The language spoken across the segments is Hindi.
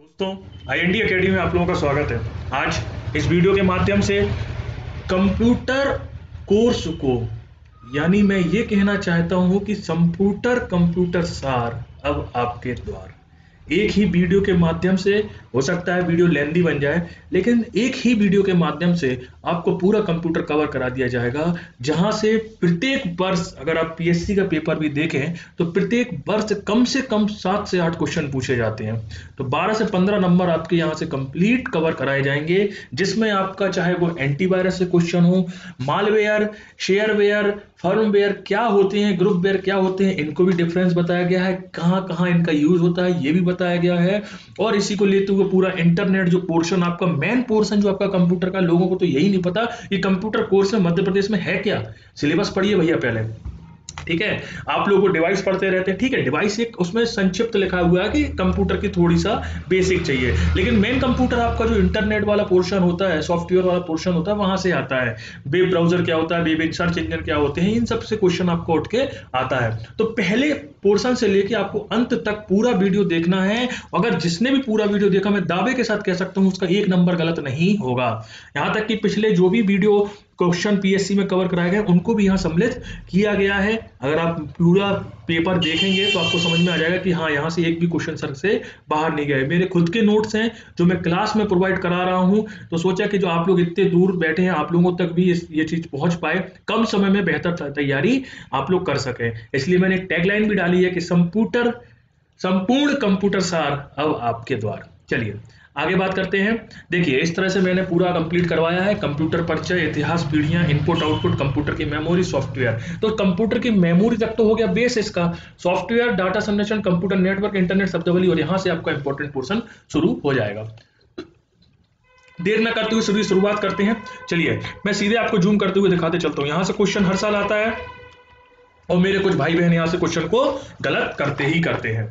दोस्तों आईएनडी एकेडमी में आप लोगों का स्वागत है आज इस वीडियो के माध्यम से कंप्यूटर कोर्स को यानी मैं ये कहना चाहता हूं कि संपूटर कंप्यूटर सार अब आपके द्वार एक ही वीडियो के माध्यम से हो सकता है वीडियो लेंदी बन जाए लेकिन एक ही वीडियो के माध्यम से आपको पूरा कंप्यूटर कवर करा दिया जाएगा जहां से प्रत्येक वर्ष अगर आप पीएससी का पेपर भी देखें तो प्रत्येक वर्ष कम से कम सात से आठ क्वेश्चन पूछे जाते हैं तो बारह से पंद्रह नंबर आपके यहाँ से कंप्लीट कवर कराए जाएंगे जिसमें आपका चाहे वो एंटीवायरस से क्वेश्चन हो मालवेयर शेयरवेयर फर्मवेयर क्या होते हैं ग्रुप वेयर क्या होते हैं इनको भी डिफरेंस बताया गया है कहाँ कहाँ इनका यूज होता है ये भी बताया गया है और इसी को लेते हुए पूरा इंटरनेट जो पोर्शन आपका मेन पोर्शन जो आपका कंप्यूटर का लोगों को तो यही नहीं पता कि कंप्यूटर कोर्स में मध्य प्रदेश में है क्या सिलेबस पढ़िए भैया पहले ठीक है आप लोग डिवाइस पढ़ते रहते हैं ठीक है डिवाइस एक उसमें संक्षिप्त लिखा हुआ है कि कंप्यूटर की थोड़ी सा बेसिक चाहिए लेकिन मेन कंप्यूटर आपका जो इंटरनेट वाला पोर्शन होता है सॉफ्टवेयर वाला पोर्शन होता है वहां से आता है वेब ब्राउजर क्या होता है वेब सर्च इंजन क्या होते हैं इन सबसे क्वेश्चन आपको उठ के आता है तो पहले पोर्शन से लेके आपको अंत तक पूरा वीडियो देखना है अगर जिसने भी पूरा वीडियो देखा मैं दावे के साथ कह सकता हूं उसका एक नंबर गलत नहीं होगा यहां तक कि पिछले जो भी वीडियो क्वेश्चन पीएससी में कवर कराए गए उनको भी यहाँ सम्मिलित किया गया है अगर आप पूरा पेपर देखेंगे तो आपको समझ में आ जाएगा कि हाँ यहाँ से एक भी क्वेश्चन सर से बाहर नहीं गया मेरे खुद के नोट्स हैं जो मैं क्लास में प्रोवाइड करा रहा हूँ तो सोचा कि जो आप लोग इतने दूर बैठे हैं आप लोगों तक भी ये चीज पहुंच पाए कम समय में बेहतर तैयारी आप लोग कर सकें इसलिए मैंने टैगलाइन भी डाली है कि संपूटर संपूर्ण कंप्यूटर सार अब आपके द्वार चलिए आगे बात करते हैं देखिए इस तरह से मैंने पूरा कंप्लीट करवाया है कंप्यूटर परिचय इतिहास पीढ़ियां इनपुट आउटपुट कंप्यूटर की मेमोरी सॉफ्टवेयर तो कंप्यूटर की मेमोरी तक तो हो गया बेस इसका सॉफ्टवेयर डाटा संरक्षण कंप्यूटर नेटवर्क इंटरनेट शब्दावली और यहां से आपका इंपॉर्टेंट पोर्सन शुरू हो जाएगा देर न करते हुए शुरू शुरुआत करते हैं चलिए मैं सीधे आपको जूम करते हुए दिखाते चलता हूं यहां से क्वेश्चन हर साल आता है और मेरे कुछ भाई बहन यहां से क्वेश्चन को गलत करते ही करते हैं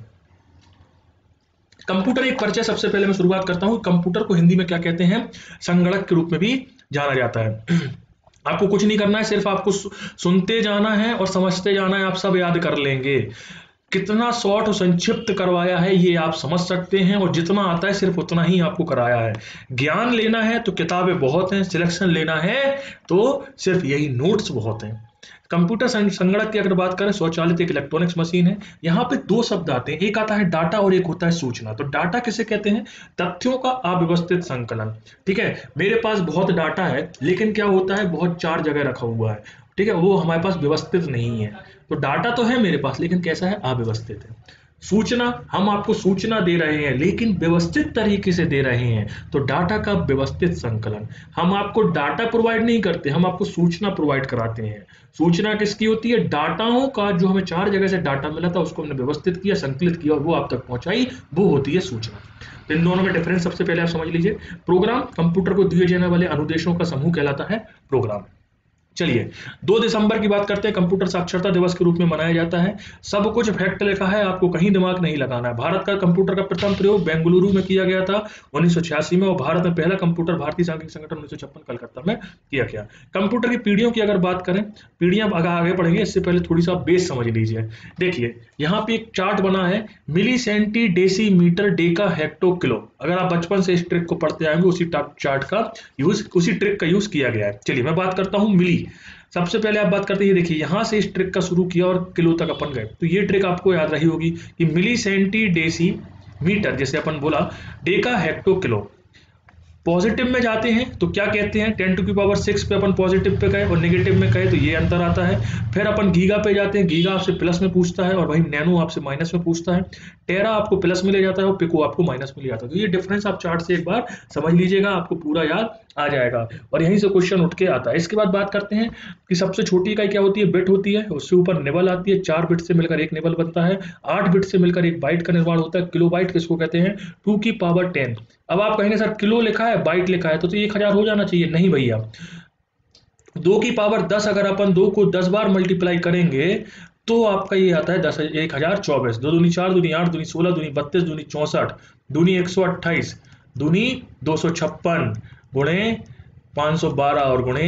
कंप्यूटर एक परिचय सबसे पहले मैं शुरुआत करता हूँ कंप्यूटर को हिंदी में क्या कहते हैं संगणक के रूप में भी जाना जाता है आपको कुछ नहीं करना है सिर्फ आपको सुनते जाना है और समझते जाना है आप सब याद कर लेंगे कितना शॉर्ट और संक्षिप्त करवाया है ये आप समझ सकते हैं और जितना आता है सिर्फ उतना ही आपको कराया है ज्ञान लेना है तो किताबें बहुत हैं सिलेक्शन लेना है तो सिर्फ यही नोट्स बहुत हैं कंप्यूटर संगणक की अगर बात करें स्वचालित एक इलेक्ट्रॉनिक्स मशीन है यहाँ पे दो शब्द आते हैं एक आता है डाटा और एक होता है सूचना तो डाटा किसे कहते हैं तथ्यों का अव्यवस्थित संकलन ठीक है मेरे पास बहुत डाटा है लेकिन क्या होता है बहुत चार जगह रखा हुआ है ठीक है वो हमारे पास व्यवस्थित नहीं है तो डाटा तो है मेरे पास लेकिन कैसा है अव्यवस्थित है सूचना हम आपको सूचना दे रहे हैं लेकिन व्यवस्थित तरीके से दे रहे हैं तो डाटा का व्यवस्थित संकलन हम आपको डाटा प्रोवाइड नहीं करते हम आपको सूचना प्रोवाइड कराते हैं सूचना किसकी होती है डाटाओं का जो हमें चार जगह से डाटा मिला था उसको हमने व्यवस्थित किया संकलित किया और वो आप तक पहुंचाई वो होती है सूचना तो इन दोनों में डिफरेंस सबसे पहले आप समझ लीजिए प्रोग्राम कंप्यूटर को दिए जाने वाले अनुदेशों का समूह कहलाता है प्रोग्राम चलिए दो दिसंबर की बात करते हैं कंप्यूटर साक्षरता दिवस के रूप में मनाया जाता है सब कुछ फैक्ट लिखा है आपको कहीं दिमाग नहीं लगाना है भारत का कंप्यूटर का प्रथम प्रयोग बेंगलुरु में किया गया था उन्नीस में और भारत में पहला कंप्यूटर भारतीय सांख्यिक संगठन उन्नीस कलकत्ता में किया गया कंप्यूटर की पीढ़ियों की अगर बात करें पीढ़ियां आगे बढ़ेंगे इससे पहले थोड़ी सा बेस समझ लीजिए देखिए यहाँ पे एक चार्ट बना है milli centi deci metre deca hecto kilo अगर आप बचपन से इस ट्रिक को पढ़ते आएंगे उसी टाप चार्ट का यूज उसी ट्रिक का यूज किया गया है चलिए मैं बात करता हूँ मिली सबसे पहले आप बात करते हैं देखिए यहां से इस ट्रिक का शुरू किया और किलो तक अपन गए तो ये ट्रिक आपको याद रही होगी कि मिली सेंटी डेसी मीटर जैसे अपन बोला डे का हेक्टो किलो पॉजिटिव में जाते हैं तो क्या कहते हैं टेन टू की पावर सिक्स पे अपन पॉजिटिव पे कहे और नेगेटिव में कहे तो ये अंतर आता है फिर अपन गीगा पे जाते हैं गीगा आपसे प्लस में पूछता है और वही नैनो आपसे माइनस में पूछता है टेरा आपको प्लस में ले जाता है और पिको आपको माइनस में ले जाता है तो ये डिफरेंस आप चार्ट से एक बार समझ लीजिएगा आपको पूरा याद आ जाएगा और यहीं से क्वेश्चन उठ के आता है इसके बाद बात करते हैं कि सबसे छोटी इकाई क्या होती है बिट होती है उससे ऊपर निबल आती है चार बिट से मिलकर एक निबल बनता है आठ बिट से मिलकर एक बाइट का निर्माण होता है किलो बाइट किसको कहते हैं टू की पावर टेन अब आप कहेंगे सर किलो लिखा है बाइट लिखा है तो, तो एक हजार हो जाना चाहिए नहीं भैया दो की पावर दस अगर अपन दो को दस बार मल्टीप्लाई करेंगे तो आपका ये आता है दस एक हजार चौबीस दो दूनी चार दूनी आठ दूनी सोलह दूनी बत्तीस दूनी चौंसठ दूनी एक सौ अट्ठाईस दूनी दो सौ छप्पन गुणे 512 सौ बारह और गुणे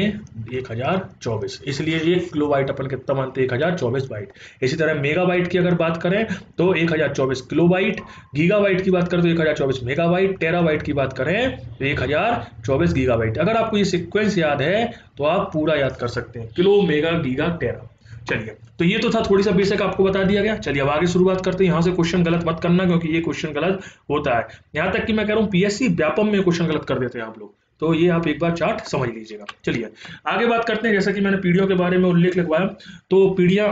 एक हज़ार चौबीस इसलिए एक किलो वाइट अपन कितना बनते एक हज़ार चौबीस वाइट इसी तरह मेगा वाइट की अगर बात करें तो एक हज़ार चौबीस किलो वाइट गीगा वाइट की बात करें तो एक हज़ार चौबीस मेगा वाइट टेरा की बात करें तो एक हज़ार चौबीस गीगा वाइट अगर आपको ये सिक्वेंस याद है तो आप पूरा याद कर सकते हैं किलो मेगा गीगा टेरा चलिए तो ये तो था थोड़ी सा बेसिक आपको बता दिया गया चलिए अब आगे शुरुआत करते हैं यहां से क्वेश्चन गलत मत करना क्योंकि ये क्वेश्चन गलत होता है यहाँ तक कि मैं कह रहा हूँ पीएससी व्यापम में क्वेश्चन गलत कर देते हैं आप लोग तो ये आप एक बार चार्ट समझ लीजिएगा चलिए आगे बात करते हैं जैसा कि मैंने पीढ़ियों के बारे में उल्लेख लगवाया तो पीढ़ियाँ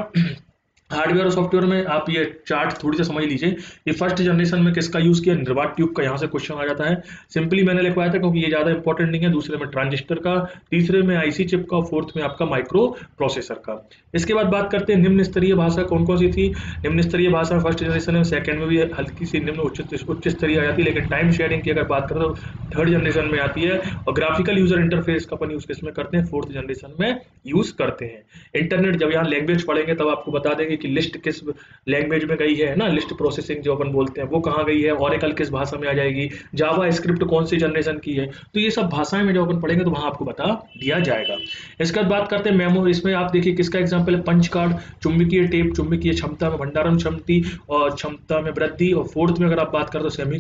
हार्डवेयर और सॉफ्टवेयर में आप ये चार्ट थोड़ी सा समझ लीजिए ये फर्स्ट जनरेशन में किसका यूज़ किया निर्वाट ट्यूब का यहाँ से क्वेश्चन आ जाता है सिंपली मैंने लिखवाया था क्योंकि ये ज़्यादा इंपॉर्टेंट नहीं है दूसरे में ट्रांजिस्टर का तीसरे में आईसी चिप का फोर्थ में आपका माइक्रो प्रोसेसर का इसके बाद बात करते हैं निम्न स्तरीय भाषा कौन कौन सी थी निम्न स्तरीय भाषा फर्स्ट जनरेशन में सेकंड में भी हल्की सी निम्न उच्च उच्च स्तरीय आ जाती है लेकिन टाइम शेयरिंग की अगर बात करें तो थर्ड जनरेशन में आती है और ग्राफिकल यूजर इंटरफेस का अपन यूज़ किसमें करते हैं फोर्थ जनरेशन में यूज़ करते हैं इंटरनेट जब यहाँ लैंग्वेज पढ़ेंगे तब आपको बता देंगे होगी कि लिस्ट किस लैंग्वेज में गई है ना लिस्ट प्रोसेसिंग जो अपन बोलते हैं वो कहाँ गई है ऑरिकल किस भाषा में आ जाएगी जावा स्क्रिप्ट कौन सी जनरेशन की है तो ये सब भाषाएं में जो अपन पढ़ेंगे तो वहाँ आपको बता दिया जाएगा इसके बाद बात करते हैं मेमो इसमें आप देखिए किसका एग्जाम्पल है पंच कार्ड चुंबकीय टेप चुंबकीय क्षमता में भंडारण क्षमति और क्षमता में वृद्धि और फोर्थ में अगर आप बात करें तो सेमी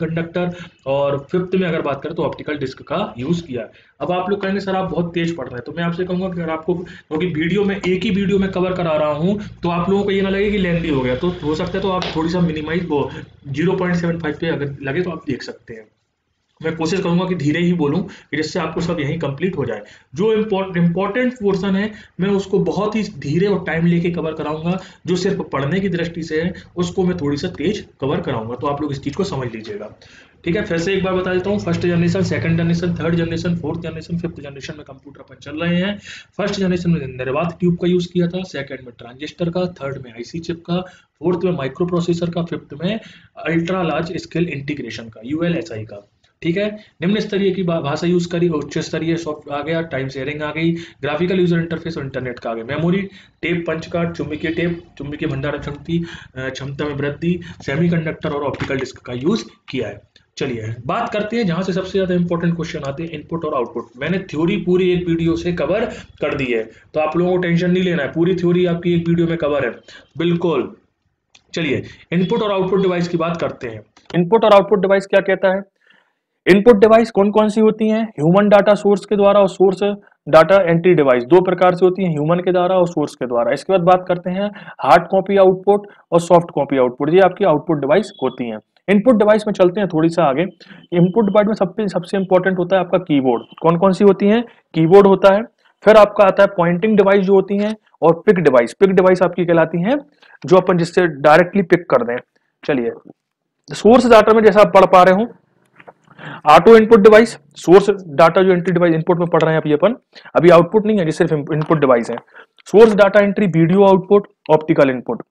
और फिफ्थ में अगर बात करें तो ऑप्टिकल डिस्क का यूज़ किया है अब आप लोग कहेंगे सर आप बहुत तेज पढ़ रहे हैं तो मैं आपसे कहूंगा कि अगर आपको क्योंकि वीडियो में एक ही वीडियो में कवर करा रहा हूं तो आप लोगों को ये जगह लगे कि लेंदी हो गया तो हो सकता है तो आप थोड़ी सा मिनिमाइज वो जीरो पॉइंट सेवन फाइव पे अगर लगे तो आप देख सकते हैं मैं कोशिश करूंगा कि धीरे ही बोलूं कि जिससे आपको सब यहीं कंप्लीट हो जाए जो इम्पोर्ट इम्पोर्टेंट पोर्सन है मैं उसको बहुत ही धीरे और टाइम लेके कवर कराऊंगा जो सिर्फ पढ़ने की दृष्टि से है उसको मैं थोड़ी सा तेज कवर कराऊंगा तो आप लोग इस चीज़ को समझ लीजिएगा ठीक है फिर से एक बार बता देता हूँ first generation second generation third generation fourth generation fifth generation में कंप्यूटर अपन चल रहे हैं फर्स्ट जनरेशन में निर्वात ट्यूब का यूज़ किया था सेकंड में ट्रांजिस्टर का थर्ड में आईसी चिप का फोर्थ में माइक्रो प्रोसेसर का फिफ्थ में अल्ट्रा लार्ज स्केल इंटीग्रेशन का यू का ठीक है निम्न स्तरीय की भाषा यूज करी उच्च स्तरीय सॉफ्टवेयर आ गया टाइम शेयरिंग आ गई ग्राफिकल यूजर इंटरफेस और इंटरनेट का आ गया मेमोरी टेप पंच कार्ड चुम्बकीय टेप चुम्बकीय भंडारण क्षमती क्षमता में वृद्धि सेमीकंडक्टर और ऑप्टिकल डिस्क का यूज किया है चलिए बात करते हैं जहां से सबसे ज्यादा इंपॉर्टेंट क्वेश्चन आते हैं इनपुट और आउटपुट मैंने थ्योरी पूरी एक वीडियो से कवर कर दी है तो आप लोगों को टेंशन नहीं लेना है पूरी थ्योरी आपकी एक वीडियो में कवर है बिल्कुल चलिए इनपुट और आउटपुट डिवाइस की बात करते हैं इनपुट और आउटपुट डिवाइस क्या कहता है इनपुट डिवाइस कौन कौन सी होती हैं ह्यूमन डाटा सोर्स के द्वारा और सोर्स डाटा एंट्री डिवाइस दो प्रकार से होती है ह्यूमन के द्वारा और सोर्स के द्वारा इसके बाद बात करते हैं हार्ड कॉपी आउटपुट और सॉफ्ट कॉपी आउटपुट ये आपकी आउटपुट डिवाइस होती हैं इनपुट डिवाइस में चलते हैं थोड़ी सा आगे इनपुट डिवाइस में सबसे सबसे इंपॉर्टेंट होता है आपका कीबोर्ड कौन कौन सी होती है कीबोर्ड होता है फिर आपका आता है पॉइंटिंग डिवाइस जो होती है और पिक डिवाइस पिक डिवाइस आपकी कहलाती है जो अपन जिससे डायरेक्टली पिक कर दें चलिए सोर्स डाटा में जैसा आप पढ़ पा रहे हो auto input device source data जो एंट्री डिवाइस इनपुट में पढ़ रहे हैं अभी अपन अभी आउटपुट नहीं है सिर्फ इनपुट डिवाइस है source data entry video output optical input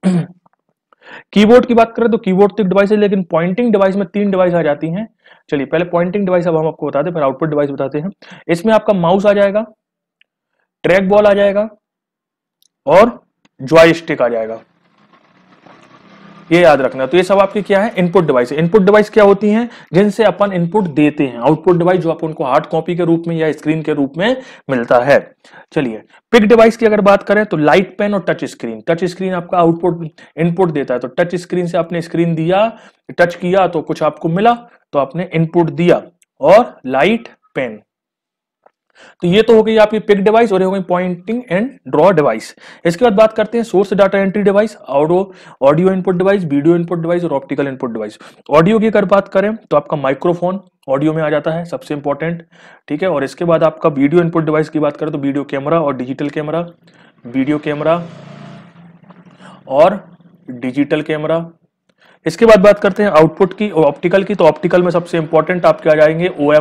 keyboard की बात करें तो कीबोर्ड तो एक डिवाइस है लेकिन पॉइंटिंग डिवाइस में तीन डिवाइस आ जाती हैं चलिए पहले पॉइंटिंग डिवाइस अब हम आपको बताते हैं फिर आउटपुट डिवाइस बताते हैं इसमें आपका माउस आ जाएगा ट्रैक बॉल आ जाएगा और जॉय स्टिक आ जाएगा ये याद रखना तो ये सब आपके क्या है इनपुट डिवाइस इनपुट डिवाइस क्या होती हैं जिनसे अपन इनपुट देते हैं आउटपुट डिवाइस जो आपको उनको हार्ड कॉपी के रूप में या स्क्रीन के रूप में मिलता है चलिए पिक डिवाइस की अगर बात करें तो लाइट पेन और टच स्क्रीन टच स्क्रीन आपका आउटपुट इनपुट देता है तो टच स्क्रीन से आपने स्क्रीन दिया टच किया तो कुछ आपको मिला तो आपने इनपुट दिया और लाइट पेन तो ये तो हो गई आपकी पिक डिवाइस और ये हो गई पॉइंटिंग एंड ड्रॉ डिवाइस इसके बाद बात करते हैं सोर्स डाटा एंट्री डिवाइस और audio input device video input device और ऑप्टिकल इनपुट डिवाइस ऑडियो की अगर बात करें तो आपका माइक्रोफोन ऑडियो में आ जाता है सबसे इंपॉर्टेंट ठीक है और इसके बाद आपका वीडियो इनपुट डिवाइस की बात करें तो वीडियो कैमरा और डिजिटल कैमरा वीडियो कैमरा और डिजिटल कैमरा इसके बाद बात करते हैं आउटपुट की और ऑप्टिकल की तो ऑप्टिकल में सबसे इंपॉर्टेंट आपके आ जाएंगे O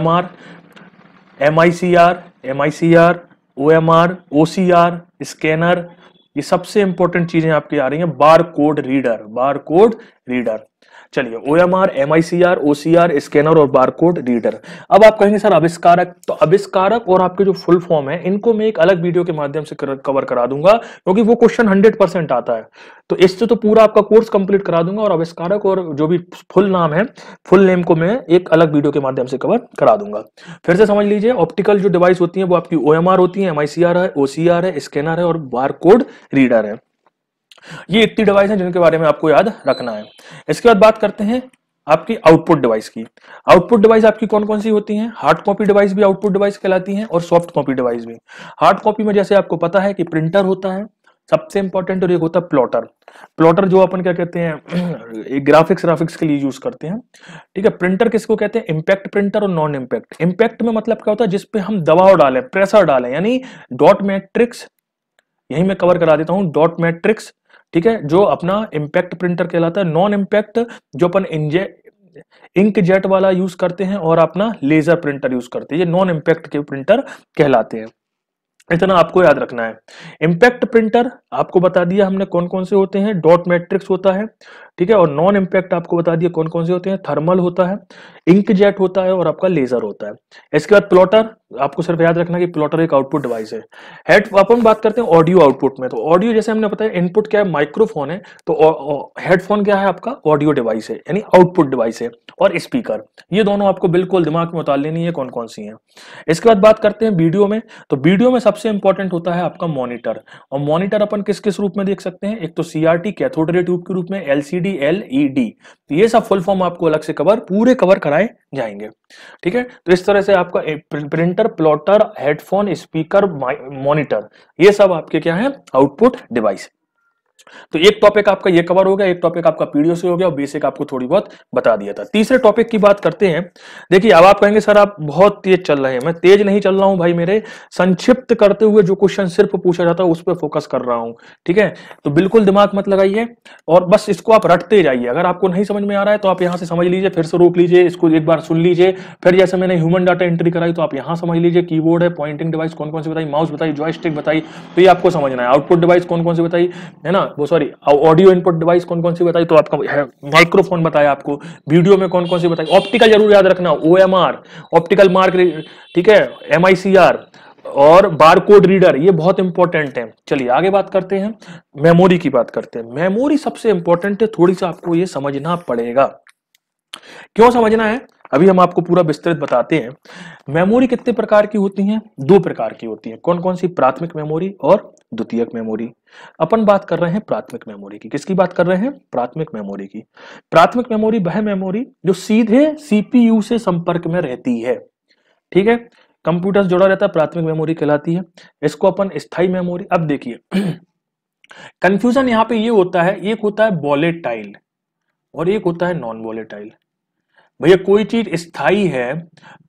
M I C R M I C R O M R O C R scanner ये सबसे इंपॉर्टेंट चीजें आपकी आ रही हैं bar code reader bar code reader चलिए O M R M I C R O C R scanner और बारकोड रीडर अब आप कहेंगे सर अविष्कारक तो अविष्कारक और आपके जो फुल फॉर्म है इनको मैं एक अलग वीडियो के माध्यम से कर, कवर करा दूंगा क्योंकि वो क्वेश्चन हंड्रेड परसेंट आता है तो इससे तो पूरा आपका कोर्स कंप्लीट करा दूंगा और अविष्कारक और जो भी फुल नाम है फुल नेम को मैं एक अलग वीडियो के माध्यम से कवर करा दूंगा फिर से समझ लीजिए ऑप्टिकल जो डिवाइस होती है वो आपकी ओ एम आर होती है एम आई सी आर है ओ सी आर है स्कैनर है और बारकोड रीडर है ये इतनी डिवाइस है जिनके बारे में आपको याद रखना है इसके बाद बात करते हैं आपकी आउटपुट डिवाइस की आउटपुट डिवाइस आपकी कौन कौन सी होती हैं हार्ड कॉपी डिवाइस भी आउटपुट डिवाइस कहलाती हैं और सॉफ्ट कॉपी डिवाइस भी हार्ड कॉपी में जैसे आपको पता है कि प्रिंटर होता है सबसे इंपॉर्टेंट और एक होता है प्लॉटर प्लॉटर जो अपन क्या कहते हैं एक ग्राफिक्स ग्राफिक्स के लिए यूज करते हैं ठीक है प्रिंटर किसको कहते हैं इंपैक्ट प्रिंटर और नॉन इंपैक्ट इंपैक्ट में मतलब क्या होता है जिसपे हम दबाव डालें प्रेशर डालें यानी डॉट मैट्रिक्स यही मैं कवर करा देता हूं डॉट मैट्रिक्स ठीक है जो अपना इम्पैक्ट प्रिंटर कहलाता है नॉन इम्पैक्ट जो अपन इंजे इंक जेट वाला यूज करते हैं और अपना लेजर प्रिंटर यूज करते हैं ये नॉन इम्पैक्ट के प्रिंटर कहलाते हैं इतना आपको याद रखना है इम्पैक्ट प्रिंटर आपको बता दिया हमने कौन कौन से होते हैं डॉट मैट्रिक्स होता है ठीक है और नॉन इम्पैक्ट आपको बता दिया कौन कौन से होते हैं थर्मल होता है इंक जेट होता है और आपका लेजर होता है इसके बाद प्लॉटर आपको सिर्फ याद रखना कि प्लॉटर एक आउटपुट डिवाइस है हेड अपन बात करते हैं ऑडियो आउटपुट में तो ऑडियो जैसे हमने बताया इनपुट क्या है माइक्रोफोन है तो हेडफोन क्या है आपका ऑडियो डिवाइस है यानी आउटपुट डिवाइस है और स्पीकर ये दोनों आपको बिल्कुल दिमाग में उतार लेनी है कौन कौन सी है इसके बाद बात करते हैं वीडियो में तो वीडियो में सबसे इंपॉर्टेंट होता है आपका मॉनिटर और मॉनिटर अपन किस किस रूप में देख सकते हैं एक तो सीआरटी कैथोडरे ट्यूब के रूप में एलसीडी एलईडी e ये सब फुल फॉर्म आपको अलग से कवर पूरे कवर करा बनाए जाएंगे ठीक है तो इस तरह से आपका printer plotter headphone speaker monitor ये सब आपके क्या है आउटपुट डिवाइस तो एक टॉपिक आपका ये कवर हो गया एक टॉपिक आपका पीडीओ से हो गया और बेसिक आपको थोड़ी बहुत बता दिया था तीसरे टॉपिक की बात करते हैं देखिए अब आप कहेंगे सर आप बहुत तेज चल रहे हैं मैं तेज नहीं चल रहा हूं भाई मेरे संक्षिप्त करते हुए जो क्वेश्चन सिर्फ पूछा जाता है उस पर फोकस कर रहा हूं ठीक है तो बिल्कुल दिमाग मत लगाइए और बस इसको आप रटते जाइए अगर आपको नहीं समझ में आ रहा है तो आप यहां से समझ लीजिए फिर से रोक लीजिए इसको एक बार सुन लीजिए फिर जैसे मैंने ह्यूमन डाटा एंट्री कराई तो आप यहां समझ लीजिए कीबोर्ड है पॉइंटिंग डिवाइस कौन कौन सी बताई माउस बताई जॉय बताई तो ये आपको समझना है आउटपुट डिवाइस कौन कौन सी बताई है ना हाँ, वो सॉरी ऑडियो इनपुट डिवाइस कौन कौन सी बताई तो आपका माइक्रोफोन बताया आपको वीडियो में कौन कौन सी बताई ऑप्टिकल जरूर याद रखना O M R optical mark ठीक है एम आई सी आर और बारकोड रीडर ये बहुत इंपॉर्टेंट है चलिए आगे बात करते हैं मेमोरी की बात करते हैं मेमोरी सबसे इंपॉर्टेंट है थोड़ी सा आपको ये समझना पड़ेगा क्यों समझना है अभी हम आपको पूरा विस्तृत बताते हैं मेमोरी कितने प्रकार की होती है दो प्रकार की होती है कौन कौन सी प्राथमिक मेमोरी और द्वितीयक मेमोरी अपन बात कर रहे हैं प्राथमिक मेमोरी की किसकी बात कर रहे हैं प्राथमिक मेमोरी की प्राथमिक मेमोरी वह मेमोरी जो सीधे सीपीयू से संपर्क में रहती है ठीक है कंप्यूटर जुड़ा रहता है प्राथमिक मेमोरी कहलाती है इसको अपन स्थाई मेमोरी अब देखिए कंफ्यूजन यहां पे ये होता है एक होता है वॉलेटाइल और एक होता है नॉन वॉलेटाइल भैया कोई चीज स्थाई है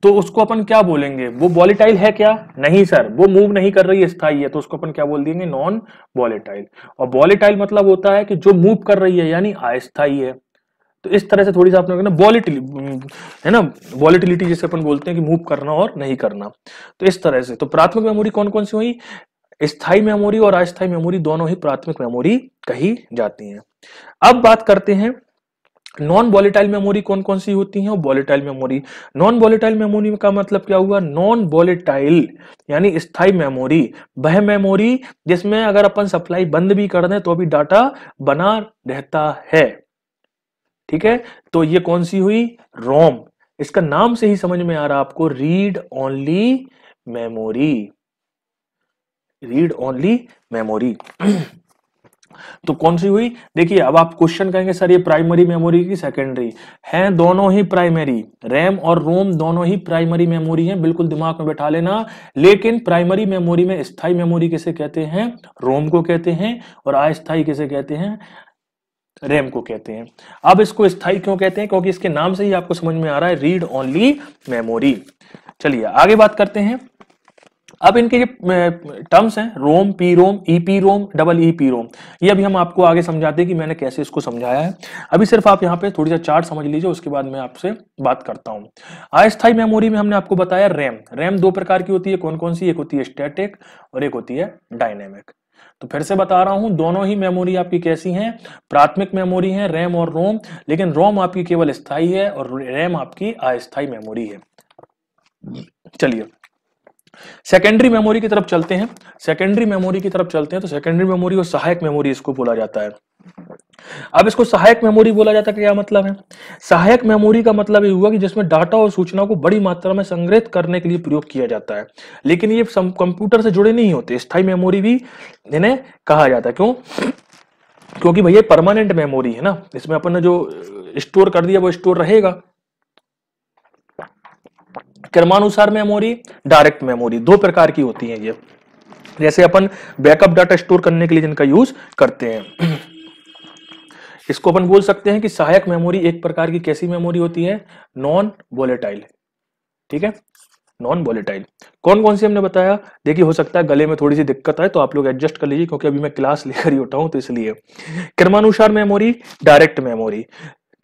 तो उसको अपन क्या बोलेंगे वो वॉलेटाइल है क्या नहीं सर वो मूव नहीं कर रही है स्थाई है तो उसको अपन क्या बोल देंगे नॉन वॉलेटाइल और वॉलेटाइल मतलब होता है कि जो मूव कर रही है यानी अस्थाई है तो इस तरह से थोड़ी सा आपने है ना वॉलेटिलिटी जिसे अपन बोलते हैं कि मूव करना और नहीं करना तो इस तरह से तो प्राथमिक मेमोरी कौन कौन सी हुई स्थाई मेमोरी और अस्थाई मेमोरी दोनों ही प्राथमिक मेमोरी कही जाती है अब बात करते हैं नॉन वॉलेटाइल मेमोरी कौन कौन सी होती है volatile memory non volatile memory का मतलब क्या हुआ नॉन वॉलेटाइल यानी स्थायी मेमोरी वह मेमोरी जिसमें अगर अपन सप्लाई बंद भी कर दें तो भी डाटा बना रहता है ठीक है तो ये कौन सी हुई रोम इसका नाम से ही समझ में आ रहा आपको read only memory read only memory तो कौन सी हुई देखिए अब आप क्वेश्चन कहेंगे सर ये प्राइमरी मेमोरी की सेकेंडरी है दोनों ही प्राइमरी रैम और रोम दोनों ही प्राइमरी मेमोरी है बिल्कुल दिमाग में बैठा लेना लेकिन प्राइमरी मेमोरी में स्थाई मेमोरी किसे कहते हैं रोम को कहते हैं और अस्थाई किसे कहते हैं रैम को कहते हैं अब इसको स्थाई क्यों कहते हैं क्योंकि इसके नाम से ही आपको समझ में आ रहा है रीड ओनली मेमोरी चलिए आगे बात करते हैं अब इनके जो टर्म्स हैं ROM P ROM E P ROM double E P ROM ये अभी हम आपको आगे समझाते हैं कि मैंने कैसे इसको समझाया है अभी सिर्फ आप यहाँ पे थोड़ी सा चार्ट समझ लीजिए उसके बाद मैं आपसे बात करता हूँ अस्थाई मेमोरी में हमने आपको बताया रैम रैम दो प्रकार की होती है कौन कौन सी एक होती है स्टेटिक और एक होती है डायनेमिक तो फिर से बता रहा हूं दोनों ही मेमोरी आपकी कैसी हैं प्राथमिक मेमोरी है रैम और रोम लेकिन रोम आपकी केवल स्थाई है और रैम आपकी अस्थाई मेमोरी है चलिए सेकेंडरी मेमोरी की तरफ चलते हैं सेकेंडरी मेमोरी की तरफ चलते हैं तो सेकेंडरी मेमोरी और सहायक मेमोरी इसको बोला जाता है अब इसको सहायक मेमोरी बोला जाता है क्या मतलब है सहायक मेमोरी का मतलब ये हुआ कि जिसमें डाटा और सूचना को बड़ी मात्रा में संग्रहित करने के लिए प्रयोग किया जाता है लेकिन ये कंप्यूटर से जुड़े नहीं होते स्थायी मेमोरी भी इन्हें कहा जाता है क्यों क्योंकि भैया परमानेंट मेमोरी है ना इसमें अपन ने जो स्टोर कर दिया वो स्टोर रहेगा क्रमानुसार मेमोरी डायरेक्ट मेमोरी दो प्रकार की होती है ये जैसे अपन बैकअप डाटा स्टोर करने के लिए जिनका यूज करते हैं इसको अपन बोल सकते हैं कि सहायक मेमोरी एक प्रकार की कैसी मेमोरी होती है नॉन वोलेटाइल ठीक है नॉन वोलेटाइल कौन कौन सी हमने बताया देखिए हो सकता है गले में थोड़ी सी दिक्कत आए तो आप लोग एडजस्ट कर लीजिए क्योंकि अभी मैं क्लास लेकर ही उठा हूं तो इसलिए क्रमानुसार मेमोरी डायरेक्ट मेमोरी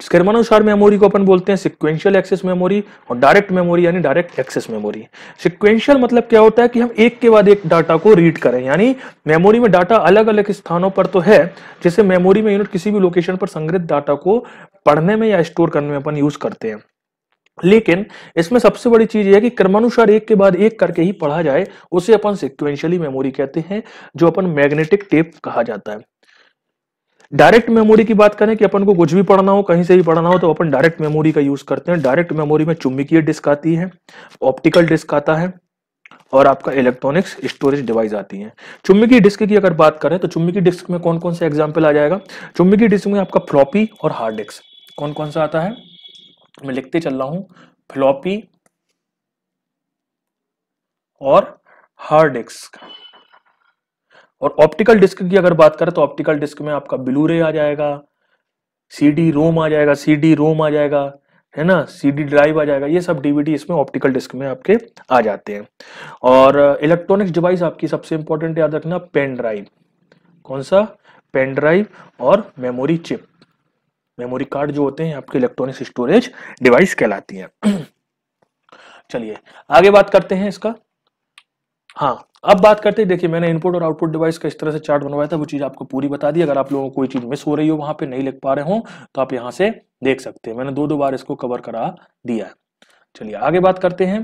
स्कर्मानुसार मेमोरी को अपन बोलते हैं सिक्वेंशियल एक्सेस मेमोरी और डायरेक्ट मेमोरी यानी डायरेक्ट एक्सेस मेमोरी सिक्वेंशियल मतलब क्या होता है कि हम एक के बाद एक डाटा को रीड करें यानी मेमोरी में डाटा अलग अलग स्थानों पर तो है जैसे मेमोरी में यूनिट किसी भी लोकेशन पर संग्रहित डाटा को पढ़ने में या स्टोर करने में अपन यूज करते हैं लेकिन इसमें सबसे बड़ी चीज यह है कि क्रमानुसार एक के बाद एक करके ही पढ़ा जाए उसे अपन सिक्वेंशियली मेमोरी कहते हैं जो अपन मैग्नेटिक टेप कहा जाता है डायरेक्ट मेमोरी की बात करें कि अपन को कुछ भी पढ़ना हो कहीं से भी पढ़ना हो तो अपन डायरेक्ट मेमोरी का यूज करते हैं डायरेक्ट मेमोरी में चुंबकीय डिस्क आती है ऑप्टिकल डिस्क आता है और आपका इलेक्ट्रॉनिक्स स्टोरेज डिवाइस आती है चुम्बकीय डिस्क की अगर बात करें तो चुम्बकीय डिस्क में कौन कौन सा एग्जाम्पल आ जाएगा चुम्बकीय डिस्क में आपका फ्लॉपी और हार्ड डिस्क कौन कौन सा आता है मैं लिखते चल रहा हूं फ्लॉपी और हार्ड डिस्क और ऑप्टिकल डिस्क की अगर बात करें तो ऑप्टिकल डिस्क में आपका ब्लू रे आ जाएगा सी डी रोम आ जाएगा सी डी रोम आ जाएगा है ना सी डी ड्राइव आ जाएगा ये सब डीवीडी इसमें ऑप्टिकल डिस्क में आपके आ जाते हैं और इलेक्ट्रॉनिक्स डिवाइस आपकी सबसे इंपॉर्टेंट याद रखना पेन ड्राइव कौन सा पेन ड्राइव और मेमोरी चिप मेमोरी कार्ड जो होते हैं आपके इलेक्ट्रॉनिक्स स्टोरेज डिवाइस कहलाती है चलिए आगे बात करते हैं इसका हाँ अब बात करते हैं देखिए मैंने इनपुट और आउटपुट डिवाइस का इस तरह से चार्ट बनवाया था वो चीज़ आपको पूरी बता दी अगर आप लोगों को कोई चीज़ मिस हो रही हो वहां पे नहीं लिख पा रहे हो तो आप यहां से देख सकते हैं मैंने दो दो बार इसको कवर करा दिया है चलिए आगे बात करते हैं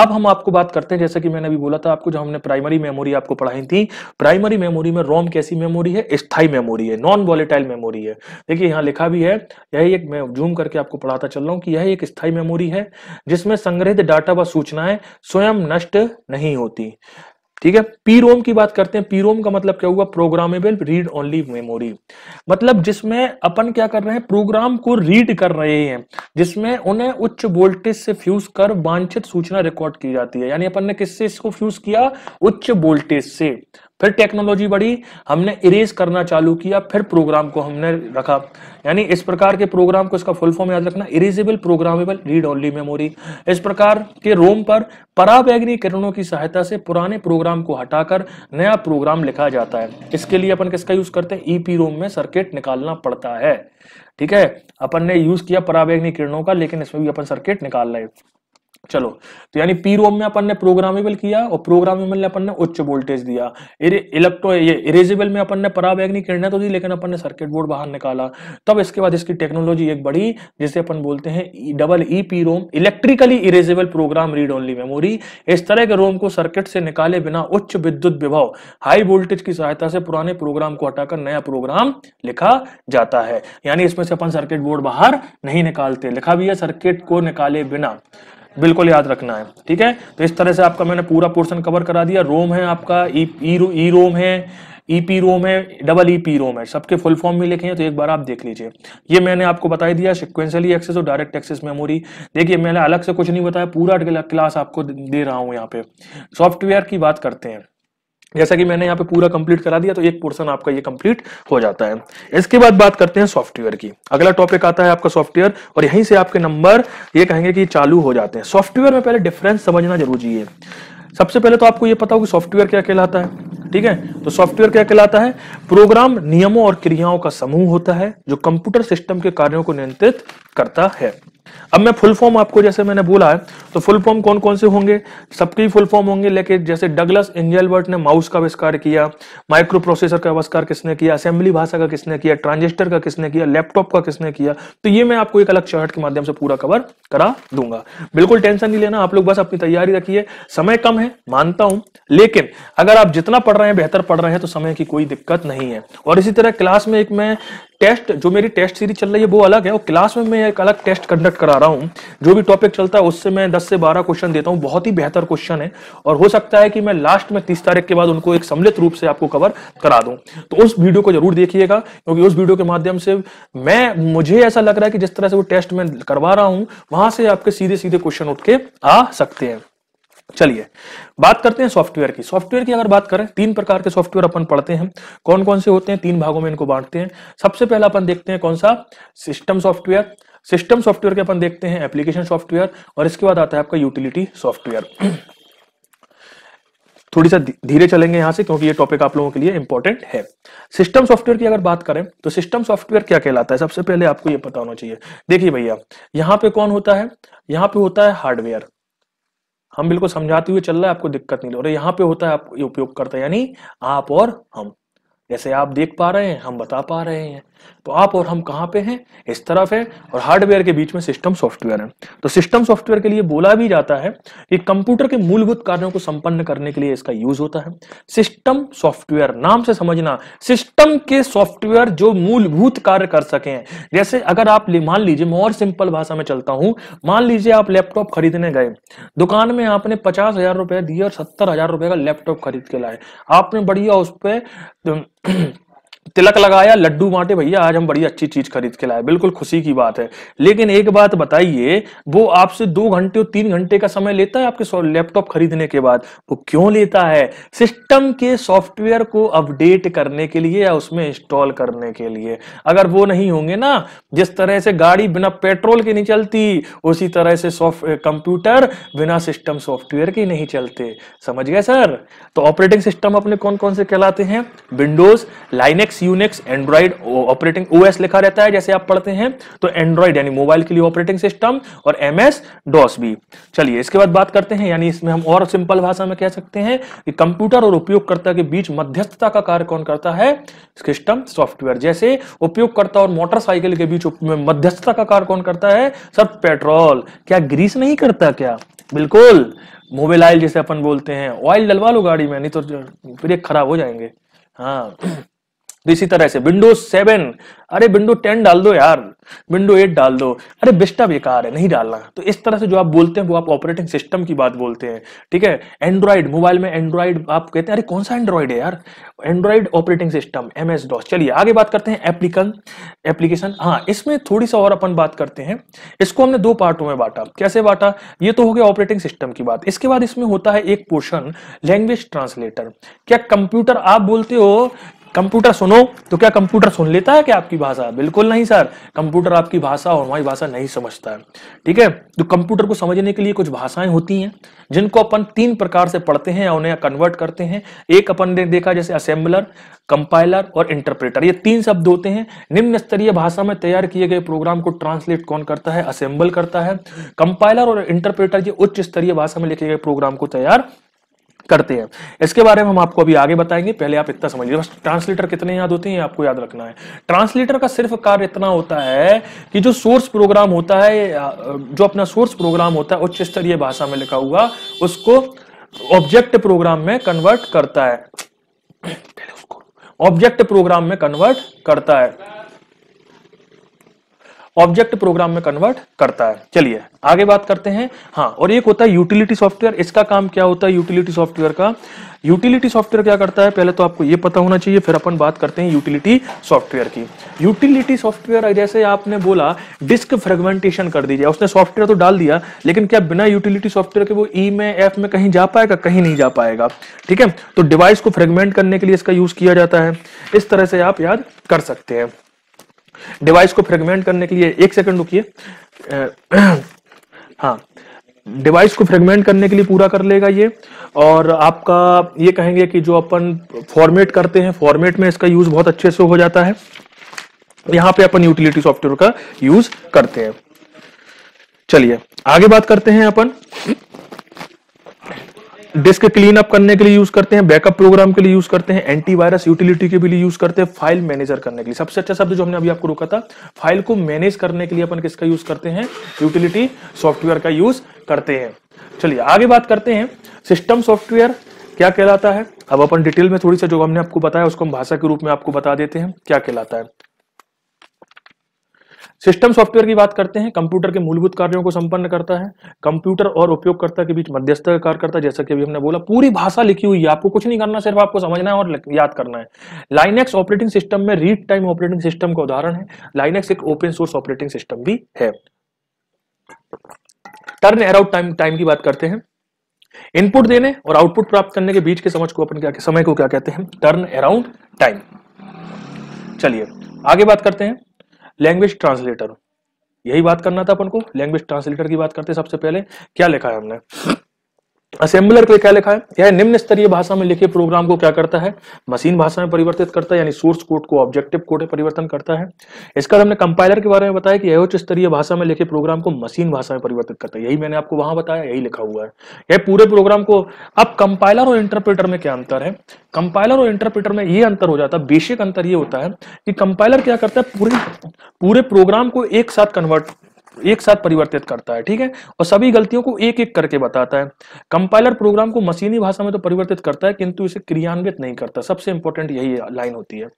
अब हम आपको बात करते हैं जैसा कि मैंने अभी बोला था आपको जो हमने प्राइमरी मेमोरी आपको पढ़ाई थी प्राइमरी मेमोरी में रोम कैसी मेमोरी है स्थाई मेमोरी है नॉन वॉलेटाइल मेमोरी है देखिए यहाँ लिखा भी है यही एक मैं जूम करके आपको पढ़ाता चल रहा हूँ कि यह एक स्थाई मेमोरी है जिसमें संग्रहित डाटा व सूचनाएं स्वयं नष्ट नहीं होती ठीक है पीरोम की बात करते हैं पीरोम का मतलब क्या हुआ प्रोग्रामेबल रीड ओनली मेमोरी मतलब जिसमें अपन क्या कर रहे हैं प्रोग्राम को रीड कर रहे हैं जिसमें उन्हें उच्च वोल्टेज से फ्यूज कर वांछित सूचना रिकॉर्ड की जाती है यानी अपन ने किससे इसको फ्यूज किया उच्च वोल्टेज से फिर टेक्नोलॉजी बढ़ी हमने इरेज करना चालू किया फिर प्रोग्राम को हमने रखा यानी इस प्रकार के प्रोग्राम को इसका फुल फॉर्म याद रखना erasable programmable read only memory इस प्रकार के रोम पर पराबैग्नी किरणों की सहायता से पुराने प्रोग्राम को हटाकर नया प्रोग्राम लिखा जाता है इसके लिए अपन किसका यूज करते हैं ईपी e रोम में सर्किट निकालना पड़ता है ठीक है अपन ने यूज किया पराबैग्नी किरणों का लेकिन इसमें भी अपन सर्किट निकाल रहे चलो तो यानी पी रोम में अपन ने प्रोग्रामेबल किया और प्रोग्रामेबल ने अपन ने उच्च वोल्टेज दिया इलेक्ट्रो ये इरेजेबल में अपन ने पराबैग्निक किरण तो दी लेकिन अपन ने सर्किट बोर्ड बाहर निकाला तब इसके बाद इसकी टेक्नोलॉजी एक बड़ी जिसे अपन बोलते हैं double E P ROM electrically erasable program read only memory इस तरह के रोम को सर्किट से निकाले बिना उच्च विद्युत विभाव हाई वोल्टेज की सहायता से पुराने प्रोग्राम को हटाकर नया प्रोग्राम लिखा जाता है यानी इसमें से अपन सर्किट बोर्ड बाहर नहीं निकालते लिखा भी है सर्किट को निकाले बिना बिल्कुल याद रखना है ठीक है तो इस तरह से आपका मैंने पूरा पोर्शन कवर करा दिया रोम है आपका ई ई रोम है ईपी e रोम है डबल ईपी रोम है सबके फुल फॉर्म भी लिखे हैं तो एक बार आप देख लीजिए ये मैंने आपको बताई दिया सिक्वेंसली एक्सेस और डायरेक्ट एक्सेस मेमोरी देखिए मैंने अलग से कुछ नहीं बताया पूरा क्लास आपको दे रहा हूं यहाँ पे सॉफ्टवेयर की बात करते हैं जैसा कि मैंने यहाँ पे पूरा कंप्लीट करा दिया तो एक पोर्शन आपका ये कंप्लीट हो जाता है इसके बाद बात करते हैं सॉफ्टवेयर की अगला टॉपिक आता है आपका सॉफ्टवेयर और यहीं से आपके नंबर ये कहेंगे कि चालू हो जाते हैं सॉफ्टवेयर में पहले डिफरेंस समझना जरूरी है सबसे पहले तो आपको ये पता हो कि सॉफ्टवेयर क्या कहलाता है ठीक है तो सॉफ्टवेयर क्या कहलाता है प्रोग्राम नियमों और क्रियाओं का समूह होता है जो कंप्यूटर सिस्टम के कार्यों को नियंत्रित करता है अब मैं फुल फॉर्म आपको जैसे मैंने बोला है तो फुल फॉर्म कौन कौन से होंगे सबके फुल फॉर्म होंगे लेकिन जैसे डगलस इंजलबर्ट ने माउस का आविष्कार किया माइक्रो प्रोसेसर का आविष्कार किसने किया असेंबली भाषा का किसने किया ट्रांजिस्टर का किसने किया लैपटॉप का किसने किया तो ये मैं आपको एक अलग चार्ट के माध्यम से पूरा कवर करा दूंगा बिल्कुल टेंशन नहीं लेना आप लोग बस अपनी तैयारी रखिए समय कम है मानता हूं लेकिन अगर आप जितना पढ़ रहे हैं बेहतर पढ़ रहे हैं तो समय की कोई दिक्कत नहीं है और इसी तरह क्लास में एक मैं टेस्ट जो मेरी टेस्ट सीरीज चल रही है वो अलग है और क्लास में मैं एक अलग टेस्ट कंडक्ट करा रहा हूँ जो भी टॉपिक चलता है उससे मैं 10 से 12 क्वेश्चन देता हूँ बहुत ही बेहतर क्वेश्चन है और हो सकता है कि मैं लास्ट में 30 तारीख के बाद उनको एक सम्मिलित रूप से आपको कवर करा दूं तो उस वीडियो को जरूर देखिएगा क्योंकि उस वीडियो के माध्यम से मैं मुझे ऐसा लग रहा है कि जिस तरह से वो टेस्ट मैं करवा रहा हूँ वहां से आपके सीधे सीधे क्वेश्चन उठ के आ सकते हैं चलिए बात करते हैं सॉफ्टवेयर की सॉफ्टवेयर की अगर बात करें तीन प्रकार के सॉफ्टवेयर अपन पढ़ते हैं कौन कौन से होते हैं तीन भागों में इनको बांटते हैं सबसे पहला अपन देखते हैं कौन सा सिस्टम सॉफ्टवेयर सिस्टम सॉफ्टवेयर के अपन देखते हैं एप्लीकेशन सॉफ्टवेयर और इसके बाद आता है आपका यूटिलिटी सॉफ्टवेयर थोड़ी सा धीरे चलेंगे यहां से क्योंकि ये टॉपिक आप लोगों के लिए इंपॉर्टेंट है सिस्टम सॉफ्टवेयर की अगर बात करें तो सिस्टम सॉफ्टवेयर क्या कहलाता है सबसे पहले आपको ये पता होना चाहिए देखिए भैया यहाँ पे कौन होता है यहाँ पे होता है हार्डवेयर हम बिल्कुल समझाते हुए चल रहा है आपको दिक्कत नहीं हो रही यहाँ पे होता है आप ये उपयोग करते हैं यानी आप और हम जैसे आप देख पा रहे हैं हम बता पा रहे हैं तो आप और हम कहां पे हैं इस तरफ है और हार्डवेयर के बीच में सिस्टम सॉफ्टवेयर है तो सिस्टम सॉफ्टवेयर के लिए बोला भी जाता है कि कंप्यूटर के मूलभूत कार्यों को संपन्न करने के लिए इसका यूज होता है सिस्टम सॉफ्टवेयर नाम से समझना सिस्टम के सॉफ्टवेयर जो मूलभूत कार्य कर सके हैं जैसे अगर आप मान लीजिए मैं और सिंपल भाषा में चलता हूं मान लीजिए आप लैपटॉप खरीदने गए दुकान में आपने पचास रुपए दिए और सत्तर रुपए का लैपटॉप खरीद के लाए आपने बढ़िया उस पर तिलक लगाया लड्डू बांटे भैया आज हम बड़ी अच्छी चीज खरीद के लाए बिल्कुल खुशी की बात है लेकिन एक बात बताइए वो आपसे दो घंटे और तीन घंटे का समय लेता है आपके लैपटॉप खरीदने के बाद वो क्यों लेता है सिस्टम के सॉफ्टवेयर को अपडेट करने के लिए या उसमें इंस्टॉल करने के लिए अगर वो नहीं होंगे ना जिस तरह से गाड़ी बिना पेट्रोल के नहीं चलती उसी तरह से कंप्यूटर बिना सिस्टम सॉफ्टवेयर के नहीं चलते समझ गए सर तो ऑपरेटिंग सिस्टम अपने कौन कौन से कहलाते हैं Windows Linux Linux Unix Android operating OS लिखा रहता है जैसे आप पढ़ते हैं तो एंड्रॉइड यानी मोबाइल के लिए ऑपरेटिंग सिस्टम और एमएस डॉस भी चलिए इसके बाद बात करते हैं यानी इसमें हम और सिंपल भाषा में कह सकते हैं कि कंप्यूटर और उपयोगकर्ता के बीच मध्यस्थता का कार्य कौन करता है सिस्टम सॉफ्टवेयर जैसे उपयोगकर्ता और मोटरसाइकिल के बीच मध्यस्थता का कार्य कौन करता है सर पेट्रोल क्या ग्रीस नहीं करता क्या बिल्कुल मोबाइल ऑयल जैसे अपन बोलते हैं ऑयल डलवा लो गाड़ी में नहीं तो फिर खराब हो जाएंगे हाँ तो इसी तरह से विंडो सेवन अरे विंडो टेन डाल दो यार विंडो एट डाल दो अरे बिस्टा बेकार है नहीं डालना तो इस तरह से जो आप बोलते हैं वो आप ऑपरेटिंग सिस्टम की बात बोलते हैं ठीक है एंड्रॉइड मोबाइल में एंड्रॉइड आप कहते हैं अरे कौन सा एंड्रॉइड है यार Android operating system M S DOS चलिए आगे बात करते हैं एप्लीकन एप्लीकेशन हाँ इसमें थोड़ी सा और अपन बात करते हैं इसको हमने दो पार्टों में बांटा कैसे बांटा ये तो हो गया ऑपरेटिंग सिस्टम की बात इसके बाद इसमें होता है एक पोर्शन लैंग्वेज ट्रांसलेटर क्या कंप्यूटर आप बोलते हो कंप्यूटर सुनो तो क्या कंप्यूटर सुन लेता है क्या आपकी भाषा बिल्कुल नहीं सर कंप्यूटर आपकी भाषा और हमारी भाषा नहीं समझता है ठीक है तो कंप्यूटर को समझने के लिए कुछ भाषाएं होती हैं जिनको अपन तीन प्रकार से पढ़ते हैं उन्हें कन्वर्ट करते हैं एक अपन ने देखा जैसे असेंबलर कंपाइलर और इंटरप्रेटर ये तीन शब्द होते हैं निम्न स्तरीय भाषा में तैयार किए गए प्रोग्राम को ट्रांसलेट कौन करता है असेंबल करता है कंपाइलर और इंटरप्रेटर ये उच्च स्तरीय भाषा में लिखे गए प्रोग्राम को तैयार करते हैं इसके बारे में हम आपको अभी आगे बताएंगे पहले आप इतना समझिए बस ट्रांसलेटर कितने याद होते हैं आपको याद रखना है ट्रांसलेटर का सिर्फ कार्य इतना होता है कि जो सोर्स प्रोग्राम होता है जो अपना सोर्स प्रोग्राम होता है उच्च स्तरीय भाषा में लिखा हुआ उसको ऑब्जेक्ट प्रोग्राम में कन्वर्ट करता है ऑब्जेक्ट प्रोग्राम में कन्वर्ट करता है ऑब्जेक्ट प्रोग्राम में कन्वर्ट करता है चलिए आगे बात करते हैं हाँ और एक होता है यूटिलिटी सॉफ्टवेयर इसका काम क्या होता है यूटिलिटी सॉफ्टवेयर का यूटिलिटी सॉफ्टवेयर क्या करता है पहले तो आपको ये पता होना चाहिए फिर अपन बात करते हैं यूटिलिटी सॉफ्टवेयर की यूटिलिटी सॉफ्टवेयर जैसे आपने बोला डिस्क फ्रेगमेंटेशन कर दीजिए उसने सॉफ्टवेयर तो डाल दिया लेकिन क्या बिना यूटिलिटी सॉफ्टवेयर के वो ई e में एफ में कहीं जा पाएगा कहीं नहीं जा पाएगा ठीक है तो डिवाइस को फ्रेगमेंट करने के लिए इसका यूज किया जाता है इस तरह से आप याद कर सकते हैं डिवाइस को फ्रेगमेंट करने के लिए एक सेकंड रुकिए हाँ डिवाइस को फ्रेगमेंट करने के लिए पूरा कर लेगा ये और आपका ये कहेंगे कि जो अपन फॉर्मेट करते हैं फॉर्मेट में इसका यूज बहुत अच्छे से हो जाता है यहां पे अपन यूटिलिटी सॉफ्टवेयर का यूज करते हैं चलिए आगे बात करते हैं अपन डिस्क क्लीन अप करने के लिए यूज करते हैं बैकअप प्रोग्राम के लिए यूज करते हैं एंटीवायरस यूटिलिटी के लिए यूज करते हैं फाइल मैनेजर करने के लिए सबसे अच्छा शब्द जो हमने अभी आपको रोका था फाइल को मैनेज करने के लिए अपन किसका यूज करते हैं यूटिलिटी सॉफ्टवेयर का यूज करते हैं चलिए आगे बात करते हैं सिस्टम सॉफ्टवेयर क्या कहलाता है अब अपन डिटेल में थोड़ी सा जो हमने आपको बताया उसको हम भाषा के रूप में आपको बता देते हैं क्या कहलाता है सिस्टम सॉफ्टवेयर की बात करते हैं कंप्यूटर के मूलभूत कार्यों को संपन्न करता है कंप्यूटर और उपयोगकर्ता के बीच मध्यस्थ का कार्य करता है जैसा कि अभी हमने बोला पूरी भाषा लिखी हुई है आपको कुछ नहीं करना सिर्फ आपको समझना है और याद करना है लाइनेक्स ऑपरेटिंग सिस्टम में रीड टाइम ऑपरेटिंग सिस्टम का उदाहरण है लाइनेक्स एक ओपन सोर्स ऑपरेटिंग सिस्टम भी है टर्न एराउट टाइम टाइम की बात करते हैं इनपुट देने और आउटपुट प्राप्त करने के बीच के समझ को अपन क्या समय को क्या कहते हैं टर्न अराउंड टाइम चलिए आगे बात करते हैं लैंग्वेज ट्रांसलेटर यही बात करना था अपन को लैंग्वेज ट्रांसलेटर की बात करते सबसे पहले क्या लिखा है हमने असेंबलर के लिए क्या लिखा है यह निम्न स्तरीय भाषा में लिखे प्रोग्राम को क्या करता है मशीन भाषा में परिवर्तित करता है यानी सोर्स कोड को ऑब्जेक्टिव कोड में परिवर्तन करता है इसका हमने कंपाइलर के बारे में बताया कि यह उच्च स्तरीय भाषा में लिखे प्रोग्राम को मशीन भाषा में परिवर्तित करता है यही मैंने आपको वहां बताया यही लिखा हुआ है यह पूरे प्रोग्राम को अब कंपाइलर और इंटरप्रेटर में क्या अंतर है कंपाइलर और इंटरप्रेटर में ये अंतर हो जाता है बेसिक अंतर ये होता है कि कंपाइलर क्या करता है पूरे पूरे प्रोग्राम को एक साथ कन्वर्ट एक साथ परिवर्तित करता है ठीक है और सभी गलतियों को एक एक करके बताता है कंपाइलर प्रोग्राम को मशीनी भाषा में तो परिवर्तित करता है किंतु इसे क्रियान्वित नहीं करता सबसे इंपॉर्टेंट यही लाइन होती है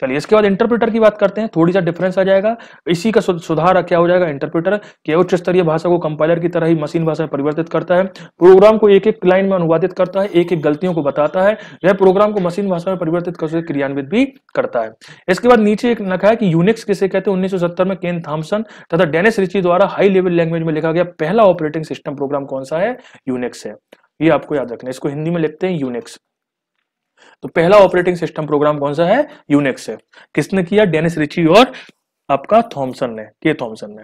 चलिए इसके बाद इंटरप्रेटर की बात करते हैं थोड़ी सा डिफरेंस आ जाएगा इसी का सुधार क्या हो जाएगा इंटरप्रेटर कि उच्च स्तरीय भाषा को कंपाइलर की तरह ही मशीन भाषा में परिवर्तित करता है प्रोग्राम को एक एक लाइन में अनुवादित करता है एक एक गलतियों को बताता है यह प्रोग्राम को मशीन भाषा में परिवर्तित कर क्रियान्वित भी करता है इसके बाद नीचे एक नखा है कि यूनिक्स किसे कहते हैं उन्नीस में केन थॉम्सन तथा डेनिस रिची द्वारा हाई लेवल लैंग्वेज में लिखा गया पहला ऑपरेटिंग सिस्टम प्रोग्राम कौन सा है यूनिक्स है ये आपको याद रखना है इसको हिंदी में लिखते हैं यूनिक्स तो पहला ऑपरेटिंग सिस्टम प्रोग्राम कौन सा है यूनिक्स है किसने किया डेनिस रिची और आपका थॉमसन ने के थॉमसन ने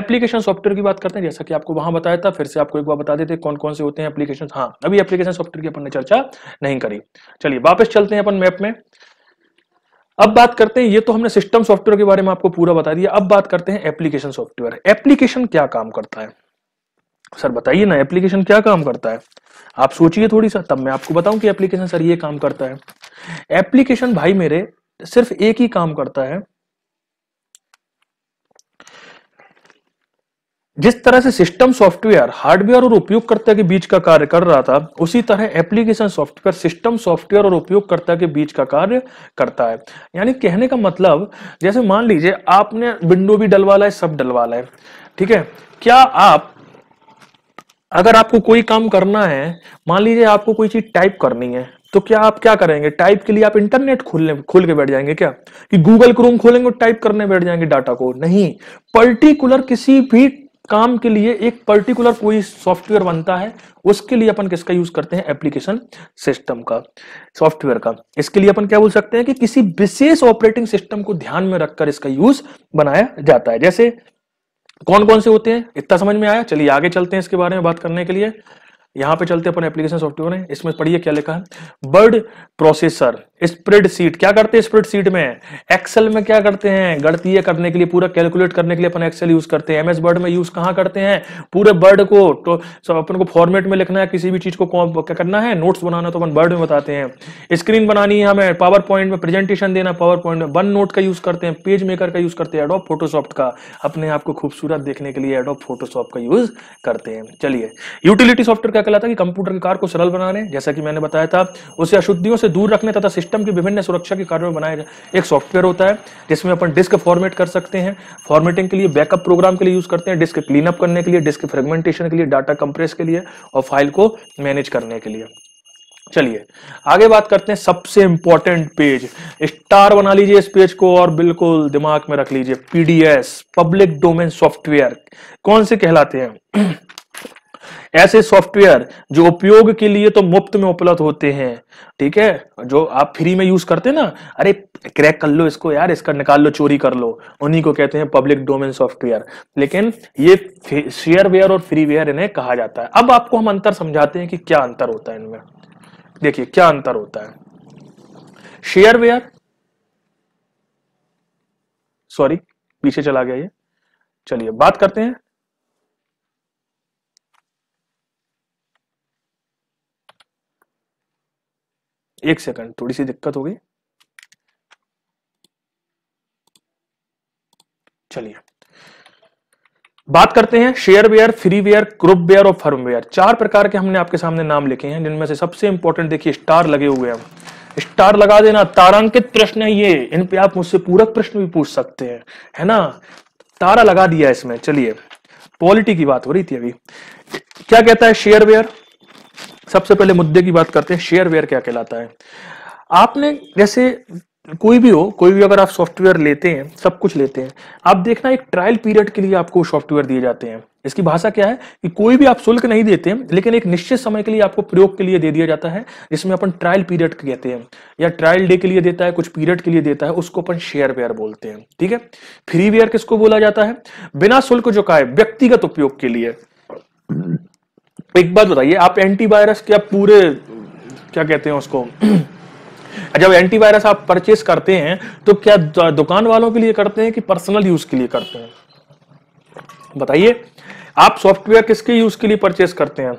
एप्लीकेशन सॉफ्टवेयर की बात करते हैं जैसा कि आपको वहां बताया था फिर से आपको एक बार बता देते कौन कौन से होते हैं एप्लीकेशन हाँ अभी एप्लीकेशन सॉफ्टवेयर की अपन ने चर्चा नहीं करी चलिए वापस चलते हैं अपन मैप में अब बात करते हैं ये तो हमने सिस्टम सॉफ्टवेयर के बारे में आपको पूरा बता दिया अब बात करते हैं एप्लीकेशन सॉफ्टवेयर एप्लीकेशन क्या काम करता है सर बताइए ना एप्लीकेशन क्या काम करता है आप सोचिए थोड़ी सा तब मैं आपको बताऊं कि एप्लीकेशन सर ये काम करता है एप्लीकेशन भाई मेरे सिर्फ एक ही काम करता है जिस तरह से सिस्टम सॉफ्टवेयर हार्डवेयर और उपयोगकर्ता के बीच का कार्य कर रहा था उसी तरह एप्लीकेशन सॉफ्टवेयर सिस्टम सॉफ्टवेयर और उपयोगकर्ता के बीच का कार्य करता है यानी कहने का मतलब जैसे मान लीजिए आपने विंडो भी डलवाला है सब डलवाला है ठीक है क्या आप अगर आपको कोई काम करना है मान लीजिए आपको कोई चीज टाइप करनी है तो क्या आप क्या करेंगे टाइप के लिए आप इंटरनेट खोलने खोल के बैठ जाएंगे क्या कि गूगल क्रोम खोलेंगे और टाइप करने बैठ जाएंगे डाटा को नहीं पर्टिकुलर किसी भी काम के लिए एक पर्टिकुलर कोई सॉफ्टवेयर बनता है उसके लिए अपन किसका यूज करते हैं एप्लीकेशन सिस्टम का सॉफ्टवेयर का इसके लिए अपन क्या बोल सकते हैं कि किसी विशेष ऑपरेटिंग सिस्टम को ध्यान में रखकर इसका यूज बनाया जाता है जैसे कौन कौन से होते हैं इतना समझ में आया चलिए आगे चलते हैं इसके बारे में बात करने के लिए यहां पे चलते हैं अपन एप्लीकेशन सॉफ्टवेयर इसमें पढ़िए क्या लिखा है बर्ड प्रोसेसर स्प्रेड सीट क्या करते हैं स्प्रेड सीट में एक्सेल में क्या करते हैं गणतीय करने के लिए पूरा कैलकुलेट करने के लिए अपन एक्सेल यूज करते हैं एमएस वर्ड में यूज कहां करते हैं पूरे वर्ड को तो सब तो अपन को फॉर्मेट में लिखना है किसी भी चीज को क्या करना है नोट्स बनाना तो अपन वर्ड में बताते हैं स्क्रीन बनानी है हमें पावर पॉइंट में प्रेजेंटेशन देना पावर पॉइंट में वन नोट का यूज करते हैं पेज मेकर का यूज करते हैं एडोप फोटोसॉफ्ट का अपने आप को खूबसूरत देखने के लिए एडोप फोटोसॉफ्ट का यूज करते हैं चलिए यूटिलिटी सॉफ्टवेयर क्या कहलाता है कि कंप्यूटर के कार को सरल बनाने जैसा कि मैंने बताया था उसे अशुद्धियों से दूर रखने तथा सिस्टम की विभिन्न सुरक्षा के कार्यों में बनाया जाए एक सॉफ्टवेयर होता है जिसमें अपन डिस्क फॉर्मेट कर सकते हैं फॉर्मेटिंग के लिए बैकअप प्रोग्राम के लिए यूज करते हैं डिस्क क्लीनअप करने के लिए डिस्क फ्रेगमेंटेशन के लिए डाटा कंप्रेस के लिए और फाइल को मैनेज करने के लिए चलिए आगे बात करते हैं सबसे इंपॉर्टेंट पेज स्टार बना लीजिए इस पेज को और बिल्कुल दिमाग में रख लीजिए पीडीएस पब्लिक डोमेन सॉफ्टवेयर कौन से कहलाते हैं ऐसे सॉफ्टवेयर जो उपयोग के लिए तो मुफ्त में उपलब्ध होते हैं ठीक है जो आप फ्री में यूज करते ना अरे क्रैक कर लो इसको यार इसका निकाल लो चोरी कर लो उन्हीं को कहते हैं पब्लिक डोमेन सॉफ्टवेयर लेकिन ये शेयरवेयर और फ्रीवेयर इन्हें कहा जाता है अब आपको हम अंतर समझाते हैं कि क्या अंतर होता है इनमें देखिए क्या अंतर होता है शेयरवेयर सॉरी पीछे चला गया ये चलिए बात करते हैं एक सेकंड थोड़ी सी दिक्कत हो गई चलिए बात करते हैं शेयरवेयर फ्रीवेयर वेयर और फर्मवेयर चार प्रकार के हमने आपके सामने नाम लिखे हैं जिनमें से सबसे इंपॉर्टेंट देखिए स्टार लगे हुए हैं स्टार लगा देना तारांकित प्रश्न है ये इन पे आप मुझसे पूरक प्रश्न भी पूछ सकते हैं है ना तारा लगा दिया इसमें चलिए पॉलिटी की बात हो रही थी अभी क्या कहता है शेयरवेयर सबसे पहले मुद्दे की बात करते हैं शेयरवेयर क्या कहलाता है आपने जैसे कोई भी हो कोई भी अगर आप सॉफ्टवेयर लेते हैं सब कुछ लेते हैं आप देखना एक ट्रायल पीरियड के लिए आपको सॉफ्टवेयर दिए जाते हैं इसकी भाषा क्या है कि कोई भी आप शुल्क नहीं देते लेकिन एक निश्चित समय के लिए आपको प्रयोग के लिए दे दिया जाता है जिसमें अपन ट्रायल पीरियड कहते हैं या ट्रायल डे के लिए देता है कुछ पीरियड के लिए देता है उसको अपन शेयर वेयर बोलते हैं ठीक है फ्री वेयर किसको बोला जाता है बिना शुल्क जो का है व्यक्तिगत उपयोग के लिए एक बात बताइए आप एंटीवायरस क्या पूरे क्या कहते हैं उसको जब एंटीवायरस आप परचेस करते हैं तो क्या दुकान वालों के लिए करते हैं कि पर्सनल यूज के लिए करते हैं बताइए आप सॉफ्टवेयर किसके यूज के लिए परचेस करते हैं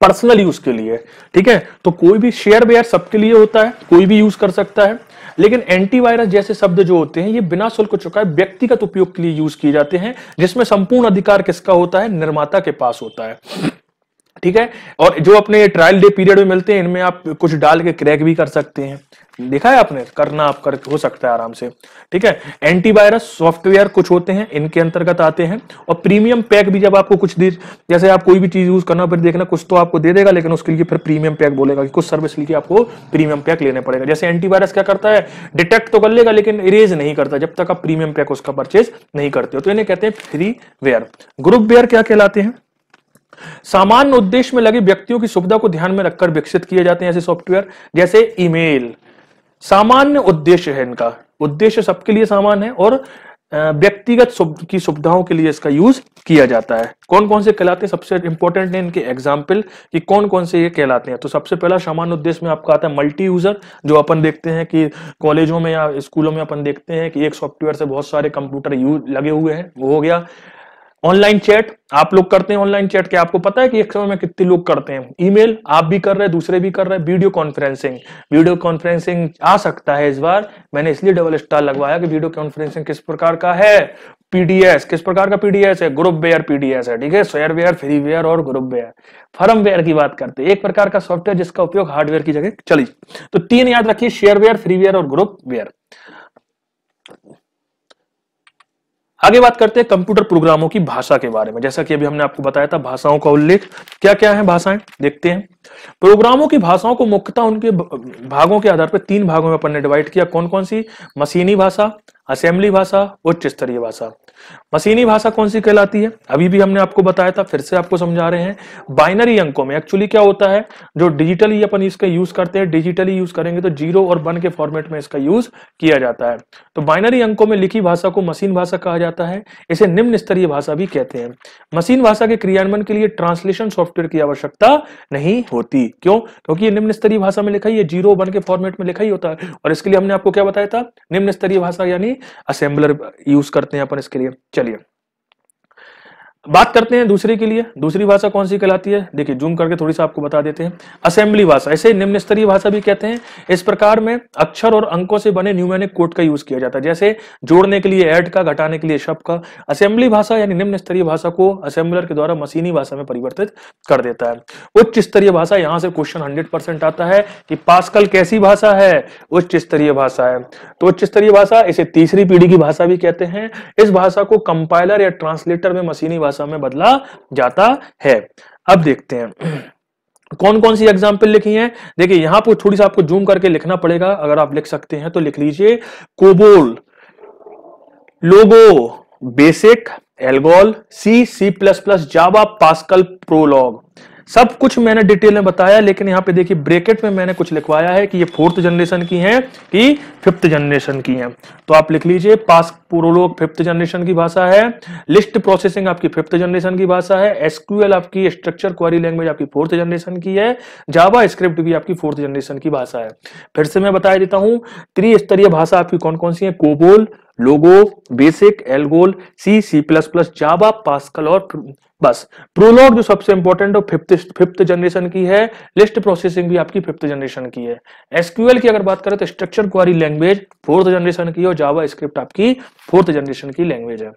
पर्सनल यूज के लिए ठीक है तो कोई भी शेयर वेयर सबके लिए होता है कोई भी यूज कर सकता है लेकिन एंटीवायरस जैसे शब्द जो होते हैं ये बिना शुल्क चुका है व्यक्तिगत उपयोग के लिए यूज किए जाते हैं जिसमें संपूर्ण अधिकार किसका होता है निर्माता के पास होता है ठीक है और जो अपने ट्रायल डे पीरियड में मिलते हैं इनमें आप कुछ डाल के क्रैक भी कर सकते हैं देखा है आपने करना आप कर हो सकता है आराम से ठीक है एंटीवायरस सॉफ्टवेयर कुछ होते हैं इनके अंतर्गत आते हैं और प्रीमियम पैक भी जब आपको कुछ दे जैसे आप कोई भी चीज यूज करना फिर देखना कुछ तो आपको दे देगा लेकिन उसके लिए फिर प्रीमियम पैक बोलेगा कि कुछ सर्विस लिए आपको प्रीमियम पैक लेने पड़ेगा जैसे एंटीवायरस क्या करता है डिटेक्ट तो कर लेगा लेकिन इरेज नहीं करता जब तक आप प्रीमियम पैक उसका परचेज नहीं करते हो तो इन्हें कहते हैं फ्री वेयर ग्रुप वेयर क्या कहलाते हैं सामान्य उद्देश्य में लगे व्यक्तियों की सुविधा को ध्यान में रखकर विकसित किए जाते हैं ऐसे सॉफ्टवेयर जैसे ईमेल सामान्य उद्देश्य है इनका उद्देश्य सबके लिए सामान है और व्यक्तिगत की सुविधाओं के लिए इसका यूज किया जाता है कौन कौन से कहलाते हैं सबसे इंपॉर्टेंट है इनके एग्जाम्पल कि कौन कौन से ये कहलाते हैं तो सबसे पहला सामान्य उद्देश्य में आपका आता है मल्टी यूजर जो अपन देखते हैं कि कॉलेजों में या स्कूलों में अपन देखते हैं कि एक सॉफ्टवेयर से बहुत सारे कंप्यूटर यूज लगे हुए हैं वो हो गया ऑनलाइन चैट आप लोग करते हैं ऑनलाइन चैट क्या आपको पता है कि एक समय में कितने लोग करते हैं ईमेल आप भी कर रहे हैं दूसरे भी कर रहे हैं वीडियो कॉन्फ्रेंसिंग वीडियो कॉन्फ्रेंसिंग आ सकता है इस बार मैंने इसलिए डबल स्टार लगवाया कि वीडियो कॉन्फ्रेंसिंग किस प्रकार का है पीडीएस किस प्रकार का पीडीएस है ग्रुप वेयर पीडीएस है ठीक है शेयरवेयर फ्रीवेयर और ग्रुप वेयर फर्म वेयर की बात करते हैं एक प्रकार का सॉफ्टवेयर जिसका उपयोग हार्डवेयर की जगह चली तो तीन याद रखिए शेयरवेयर फ्रीवेयर और ग्रुप वेयर आगे बात करते हैं कंप्यूटर प्रोग्रामों की भाषा के बारे में जैसा कि अभी हमने आपको बताया था भाषाओं का उल्लेख क्या क्या है भाषाएं देखते हैं प्रोग्रामों की भाषाओं को मुख्यतः उनके भागों के आधार पर तीन भागों में अपन ने डिवाइड किया कौन कौन सी मशीनी भाषा असेंबली भाषा उच्च स्तरीय भाषा मशीनी भाषा कौन सी कहलाती है अभी भी हमने आपको बताया था फिर से आपको समझा रहे हैं बाइनरी अंकों में एक्चुअली क्या होता है जो डिजिटली अपन इसका यूज करते हैं डिजिटली यूज करेंगे तो जीरो और वन के फॉर्मेट में इसका यूज किया जाता है तो बाइनरी अंकों में लिखी भाषा को मशीन भाषा कहा जाता है इसे निम्न स्तरीय भाषा भी कहते हैं मशीन भाषा के क्रियान्वयन के लिए ट्रांसलेशन सॉफ्टवेयर की आवश्यकता नहीं होती क्यों क्योंकि ये निम्न स्तरीय भाषा में लिखा ही है जीरो वन के फॉर्मेट में लिखा ही होता है और इसके लिए हमने आपको क्या बताया था निम्न स्तरीय भाषा यानी असेंबलर यूज करते हैं अपन इसके लिए चलिए बात करते हैं दूसरे के लिए दूसरी भाषा कौन सी कहलाती है देखिए जूम करके थोड़ी सा आपको बता देते हैं असेंबली भाषा ऐसे निम्न स्तरीय भाषा भी कहते हैं इस प्रकार में अक्षर और अंकों से बने न्यूमेनिक कोड का यूज किया जाता है जैसे जोड़ने के लिए ऐड का घटाने के लिए शब्द का असेंबली भाषा यानी निम्न स्तरीय भाषा को असेंबलर के द्वारा मशीनी भाषा में परिवर्तित कर देता है उच्च स्तरीय भाषा यहाँ से क्वेश्चन हंड्रेड आता है कि पासकल कैसी भाषा है उच्च स्तरीय भाषा है तो उच्च स्तरीय भाषा इसे तीसरी पीढ़ी की भाषा भी कहते हैं इस भाषा को कंपाइलर या ट्रांसलेटर में मशीनी भाषा में बदला जाता है अब देखते हैं कौन कौन सी एग्जाम्पल लिखी है देखिए यहां पर थोड़ी सा आपको जूम करके लिखना पड़ेगा अगर आप लिख सकते हैं तो लिख लीजिए COBOL LOGO BASIC ALGOL C C plus plus Java Pascal Prolog सब कुछ मैंने डिटेल में बताया लेकिन यहाँ पे देखिए ब्रेकेट में मैंने कुछ लिखवाया है कि ये फोर्थ जनरेशन की हैं कि फिफ्थ जनरेशन की हैं तो आप लिख लीजिए पास प्रोलोग फिफ्थ जनरेशन की भाषा है लिस्ट प्रोसेसिंग आपकी फिफ्थ जनरेशन की भाषा है एसक्यूएल आपकी स्ट्रक्चर क्वारी लैंग्वेज आपकी फोर्थ जनरेशन की है जावा स्क्रिप्ट भी आपकी फोर्थ जनरेशन की भाषा है फिर से मैं बता देता हूं त्रिस्तरीय भाषा आपकी कौन कौन सी है COBOL LOGO BASIC ALGOL C C plus plus Java Pascal और बस प्रोलॉग जो सबसे इंपॉर्टेंट है फिफ्थ फिफ्थ जनरेशन की है लिस्ट प्रोसेसिंग भी आपकी फिफ्थ जनरेशन की है एसक्यूएल की अगर बात करें तो structure query language fourth generation की और जावा स्क्रिप्ट आपकी फोर्थ जनरेशन की लैंग्वेज है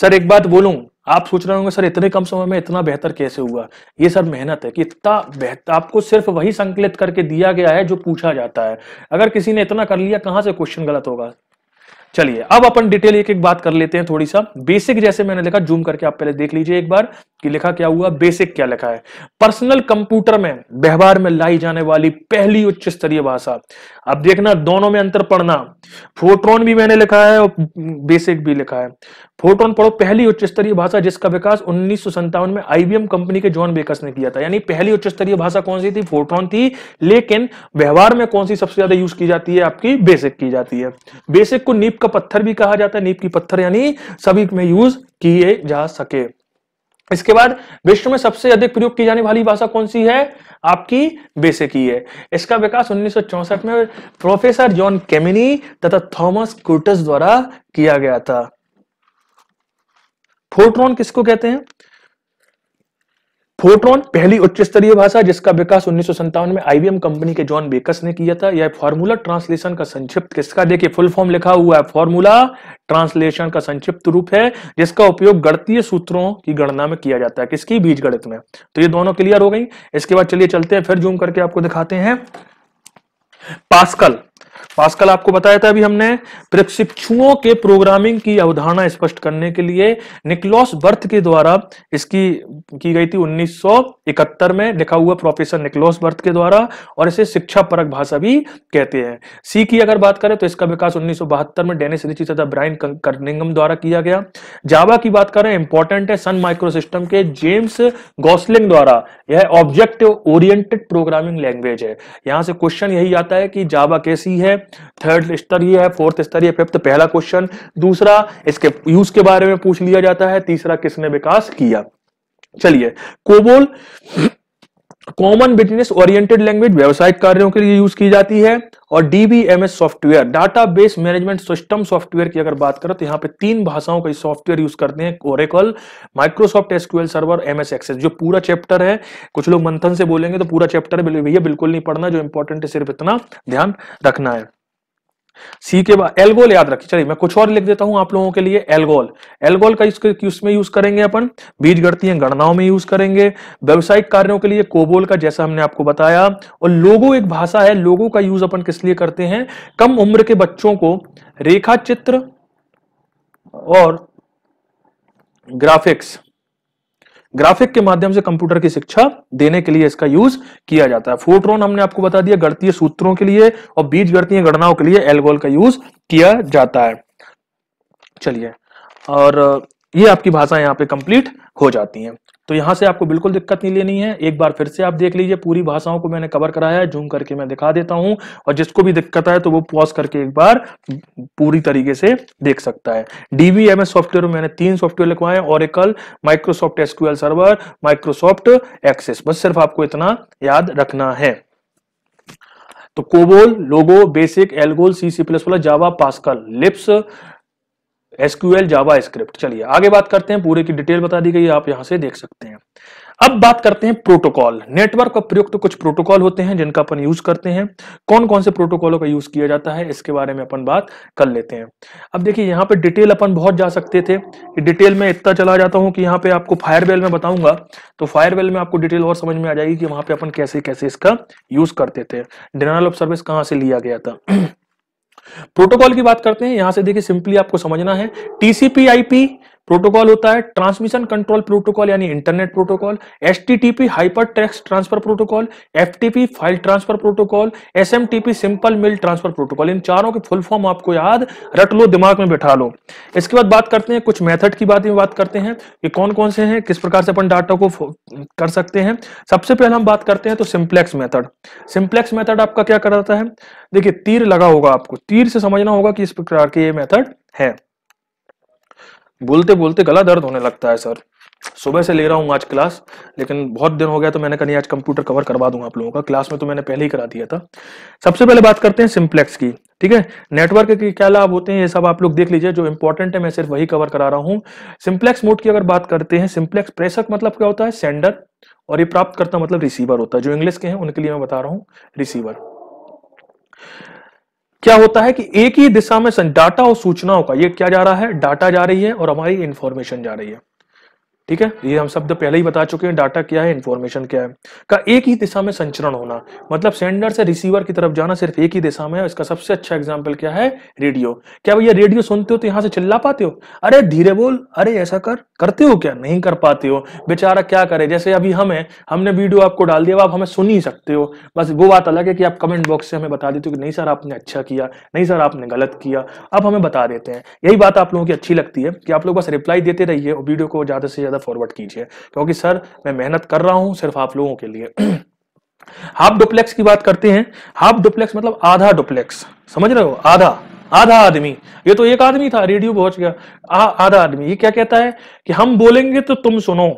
सर एक बात बोलूं आप सोच रहे होंगे सर इतने कम समय में इतना बेहतर कैसे हुआ ये सर मेहनत है कि इतना बेहतर आपको सिर्फ वही संकलित करके दिया गया है जो पूछा जाता है अगर किसी ने इतना कर लिया कहां से क्वेश्चन गलत होगा चलिए अब अपन डिटेल एक एक बात कर लेते हैं थोड़ी सा बेसिक जैसे मैंने लिखा जूम करके आप पहले देख लीजिए एक बार कि लिखा क्या हुआ बेसिक क्या लिखा है पर्सनल कंप्यूटर में व्यवहार में लाई जाने वाली पहली उच्च स्तरीय भाषा अब देखना दोनों में अंतर पढ़ना फोट्रॉन भी मैंने लिखा है और बेसिक भी लिखा है फोटोन पढ़ो पहली उच्च स्तरीय भाषा जिसका विकास उन्नीस में आईबीएम कंपनी के जॉन बेकस ने किया था यानी पहली उच्च स्तरीय भाषा कौन सी थी फोटोन थी लेकिन व्यवहार में कौन सी सबसे ज्यादा यूज की जाती है आपकी बेसिक की जाती है बेसिक को नीप का पत्थर भी कहा जाता है नीप की पत्थर यानी सभी में यूज किए जा सके इसके बाद विश्व में सबसे अधिक प्रयोग की जाने वाली भाषा कौन सी है आपकी बेसिक ही है इसका विकास 1964 में प्रोफेसर जॉन केमिनी तथा थॉमस कुर्टस द्वारा किया गया था फोट्रॉन किसको कहते हैं फोट्रॉन पहली उच्च स्तरीय भाषा जिसका विकास उन्नीस में आईबीएम कंपनी के जॉन बेकस ने किया था यह फॉर्मूला ट्रांसलेशन का संक्षिप्त किसका देखिए फुल फॉर्म लिखा हुआ है फॉर्मूला ट्रांसलेशन का संक्षिप्त रूप है जिसका उपयोग गणतीय सूत्रों की गणना में किया जाता है किसकी बीज गणित में तो ये दोनों क्लियर हो गई इसके बाद चलिए चलते हैं फिर जूम करके आपको दिखाते हैं पास्कल पास्कल आपको बताया था अभी हमने प्रशिक्षुओं के प्रोग्रामिंग की अवधारणा स्पष्ट करने के लिए निकलॉस बर्थ के द्वारा इसकी की गई थी 1971 में लिखा हुआ प्रोफेसर निकलॉस बर्थ के द्वारा और इसे शिक्षा परक भाषा भी कहते हैं सी की अगर बात करें तो इसका विकास उन्नीस में डेनिस रिची तथा ब्राइन कर्निंगम द्वारा किया गया जावा की बात करें इंपॉर्टेंट है सन माइक्रो सिस्टम के जेम्स गोसलिंग द्वारा यह ऑब्जेक्टिव ओरिएंटेड प्रोग्रामिंग लैंग्वेज है यहां से क्वेश्चन यही आता है कि जावा कैसी है थर्ड स्तरीय है फोर्थ स्तरीय फिफ्थ पहला क्वेश्चन दूसरा इसके यूज के बारे में पूछ लिया जाता है तीसरा किसने विकास किया चलिए COBOL common business oriented language व्यवसायिक कार्यों के लिए यूज की जाती है और DBMS software database management system software की अगर बात करें तो यहाँ पे तीन भाषाओं का सॉफ्टवेयर यूज करते हैं Oracle Microsoft SQL server MS Access जो पूरा चैप्टर है कुछ लोग मंथन से बोलेंगे तो पूरा चैप्टर भैया बिल्कुल नहीं पढ़ना जो इंपॉर्टेंट है सिर्फ इतना ध्यान रखना है सी के बाद एल्गोल याद रखिए चलिए मैं कुछ और लिख देता हूं आप लोगों के लिए एल्गोल एल्गोल का इसमें यूज करेंगे अपन बीज गणतीय गणनाओं में यूज करेंगे व्यवसायिक कार्यों के लिए कोबोल का जैसा हमने आपको बताया और लोगो एक भाषा है लोगों का यूज अपन किस लिए करते हैं कम उम्र के बच्चों को रेखा चित्र और ग्राफिक्स ग्राफिक के माध्यम से कंप्यूटर की शिक्षा देने के लिए इसका यूज किया जाता है फोट्रोन हमने आपको बता दिया गणतीय सूत्रों के लिए और बीज गणतीय गणनाओं के लिए एल्गोल का यूज किया जाता है चलिए और ये आपकी भाषा यहाँ पे कंप्लीट हो जाती है तो यहां से आपको बिल्कुल दिक्कत नहीं लेनी है एक बार फिर से आप देख लीजिए पूरी भाषाओं को मैंने कवर कराया है जूम करके मैं दिखा देता हूं और जिसको भी दिक्कत आए तो वो पॉज करके एक बार पूरी तरीके से देख सकता है डीवीएमएस सॉफ्टवेयर में मैंने तीन सॉफ्टवेयर लिखवाए Oracle Microsoft SQL server Microsoft Access बस सिर्फ आपको इतना याद रखना है तो COBOL LOGO BASIC ALGOL C C plus plus Java Pascal लिप्स एसक्यूएल जावा स्क्रिप्ट चलिए आगे बात करते हैं पूरे की डिटेल बता दी गई आप यहां से देख सकते हैं अब बात करते हैं प्रोटोकॉल नेटवर्क का प्रयुक्त तो कुछ प्रोटोकॉल होते हैं जिनका अपन यूज करते हैं कौन कौन से प्रोटोकॉलों का यूज किया जाता है इसके बारे में अपन बात कर लेते हैं अब देखिए यहाँ पे डिटेल अपन बहुत जा सकते थे डिटेल में इतना चला जाता हूं कि यहाँ पे आपको फायरवेल में बताऊंगा तो फायरवेल में आपको डिटेल और समझ में आ जाएगी कि वहां पे अपन कैसे कैसे इसका यूज करते थे डिनाल ऑफ सर्विस कहाँ से लिया गया था प्रोटोकॉल की बात करते हैं यहां से देखिए सिंपली आपको समझना है टीसीपी आईपी प्रोटोकॉल होता है ट्रांसमिशन कंट्रोल प्रोटोकॉल यानी internet protocol S T TP hyper text transfer protocol F TP file transfer protocol S M simple mail transfer protocol इन चारों के फुल फॉर्म आपको याद रट लो दिमाग में बैठा लो इसके बाद बात करते हैं कुछ मेथड की बात में बात करते हैं कि कौन कौन से हैं किस प्रकार से अपन डाटा को कर सकते हैं सबसे पहले हम बात करते हैं तो सिंप्लेक्स मेथड सिंप्लेक्स मेथड आपका क्या कराता है देखिए तीर लगा होगा आपको तीर से समझना होगा कि इस प्रकार के ये मेथड है बोलते बोलते गला दर्द होने लगता है सर सुबह से ले रहा हूँ आज क्लास लेकिन बहुत दिन हो गया तो मैंने कहीं आज कंप्यूटर कवर करवा दूंगा आप लोगों का क्लास में तो मैंने पहले ही करा दिया था सबसे पहले बात करते हैं सिंप्लेक्स की ठीक है नेटवर्क के क्या लाभ होते हैं ये सब आप लोग देख लीजिए जो इंपॉर्टेंट है मैं सिर्फ वही कवर करा रहा हूँ सिंप्लेक्स मोड की अगर बात करते हैं सिंप्लेक्स प्रेषक मतलब क्या होता है सेंडर और ये प्राप्त करता मतलब रिसीवर होता है जो इंग्लिश के हैं उनके लिए मैं बता रहा हूँ रिसीवर क्या होता है कि एक ही दिशा में डाटा और सूचनाओं का ये क्या जा रहा है डाटा जा रही है और हमारी इंफॉर्मेशन जा रही है ठीक है ये हम शब्द तो पहले ही बता चुके हैं डाटा क्या है इन्फॉर्मेशन क्या है का एक ही दिशा में संचरण होना मतलब सेंडर से रिसीवर की तरफ जाना सिर्फ एक ही दिशा में है इसका सबसे अच्छा एग्जाम्पल क्या है रेडियो क्या भैया रेडियो सुनते हो तो यहाँ से चिल्ला पाते हो अरे धीरे बोल अरे ऐसा कर करते हो क्या नहीं कर पाते हो बेचारा क्या करे जैसे अभी हमें हमने वीडियो आपको डाल दिया आप हमें सुन ही सकते हो बस वो बात अलग है कि आप कमेंट बॉक्स से हमें बता देते हो कि नहीं सर आपने अच्छा किया नहीं सर आपने गलत किया अब हमें बता देते हैं यही बात आप लोगों की अच्छी लगती है कि आप लोग बस रिप्लाई देते रहिए और वीडियो को ज्यादा से ज्यादा ज़्यादा फॉरवर्ड कीजिए क्योंकि सर मैं मेहनत कर रहा हूं सिर्फ आप लोगों के लिए हाफ डुप्लेक्स की बात करते हैं हाफ डुप्लेक्स मतलब आधा डुप्लेक्स समझ रहे हो आधा आधा आदमी ये तो एक आदमी था रेडियो पहुंच गया आ, आधा आदमी ये क्या कहता है कि हम बोलेंगे तो तुम सुनो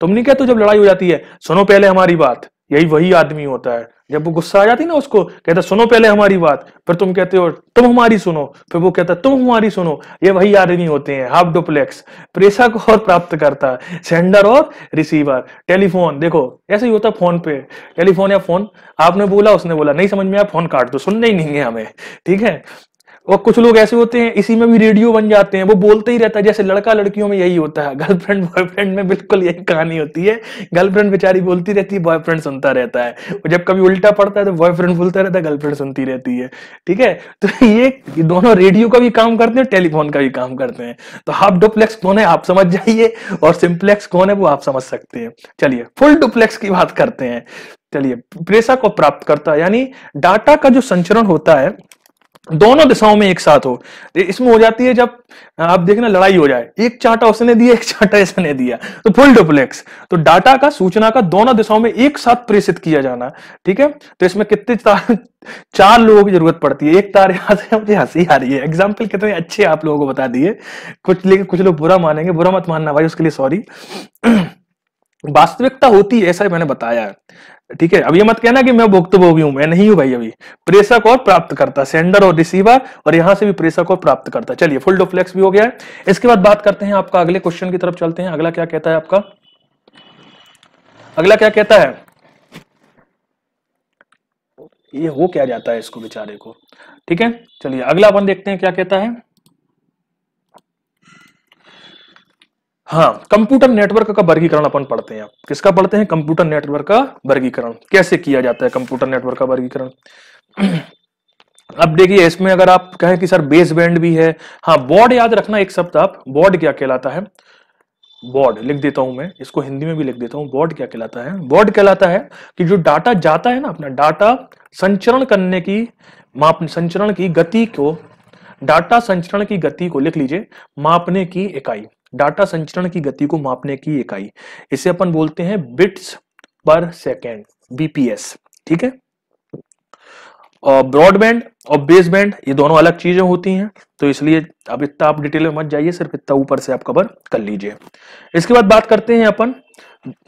तुम नहीं कहते जब लड़ाई हो जाती है सुनो पहले हमारी बात यही वही आदमी होता है जब वो गुस्सा आ जाती ना उसको कहता सुनो पहले हमारी बात फिर तुम कहते हो तुम हमारी सुनो फिर वो कहता तुम हमारी सुनो ये वही आदमी होते हैं हाफ डुप्लेक्स प्रेसा को और प्राप्त करता सेंडर और रिसीवर टेलीफोन देखो ऐसे ही होता है फोन पे टेलीफोन या फोन आपने बोला उसने बोला नहीं समझ में आया फोन काट दो सुनने ही नहीं है हमें ठीक है और कुछ लोग ऐसे होते हैं इसी में भी रेडियो बन जाते हैं वो बोलते ही रहता है जैसे लड़का लड़कियों में यही होता है गर्लफ्रेंड बॉयफ्रेंड में बिल्कुल यही कहानी होती है गर्लफ्रेंड बेचारी बोलती रहती है बॉयफ्रेंड सुनता रहता है और जब कभी उल्टा पड़ता है तो बॉयफ्रेंड बोलता रहता है गर्लफ्रेंड सुनती रहती है ठीक है तो ये दोनों रेडियो का भी काम करते हैं टेलीफोन का भी काम करते हैं तो हाफ डुप्लेक्स कौन है आप समझ जाइए और सिंप्लेक्स कौन है वो आप समझ सकते हैं चलिए फुल डुप्लेक्स की बात करते हैं चलिए प्रेसा को प्राप्त करता है यानी डाटा का जो संचरण होता है दोनों दिशाओं में एक साथ हो इसमें हो जाती है जब आप देखना लड़ाई हो जाए एक चाटा उसने दिया एक चाटा इसने दिया तो फुल डुप्लेक्स तो डाटा का सूचना का दोनों दिशाओं में एक साथ प्रेषित किया जाना ठीक है तो इसमें कितने तार चार लोगों की जरूरत पड़ती है एक तार यहां से मुझे हंसी आ रही है एग्जाम्पल कितने अच्छे आप लोगों को बता दिए कुछ लेकिन कुछ लोग बुरा मानेंगे बुरा मत मानना भाई उसके लिए सॉरी वास्तविकता होती है ऐसा मैंने बताया ठीक है अब ये मत कहना कि मैं भुक्त भोगी हूं मैं नहीं हूं भाई अभी प्रेषक और प्राप्त करता सेंडर और रिसीवर और यहां से भी प्रेषक और प्राप्त करता चलिए फुल डोफ्लेक्स भी हो गया है इसके बाद बात करते हैं आपका अगले क्वेश्चन की तरफ चलते हैं अगला क्या कहता है आपका अगला क्या कहता है ये हो क्या जाता है इसको बेचारे को ठीक है चलिए अगला अपन देखते हैं क्या कहता है हाँ कंप्यूटर नेटवर्क का वर्गीकरण अपन पढ़ते हैं किसका पढ़ते हैं कंप्यूटर नेटवर्क का वर्गीकरण कैसे किया जाता है कंप्यूटर नेटवर्क का वर्गीकरण अब देखिए इसमें अगर आप कहें कि सर बेस बैंड भी है हाँ बॉर्ड याद रखना एक शब्द आप बॉर्ड क्या कहलाता है बॉर्ड लिख देता हूं मैं इसको हिंदी में भी लिख देता हूं बॉर्ड क्या कहलाता है बॉर्ड कहलाता है कि जो डाटा जाता है ना अपना डाटा संचरण करने की माप संचरण की गति को डाटा संचरण की गति को लिख लीजिए मापने की इकाई डाटा संचरण की गति को मापने की इकाई इसे अपन बोलते हैं बिट्स पर सेकेंड बीपीएस ठीक है ब्रॉडबैंड और बेसबैंड ये दोनों अलग चीजें होती हैं तो इसलिए अब इतना आप डिटेल में मत जाइए सिर्फ इतना ऊपर से आप कवर कर लीजिए इसके बाद बात करते हैं अपन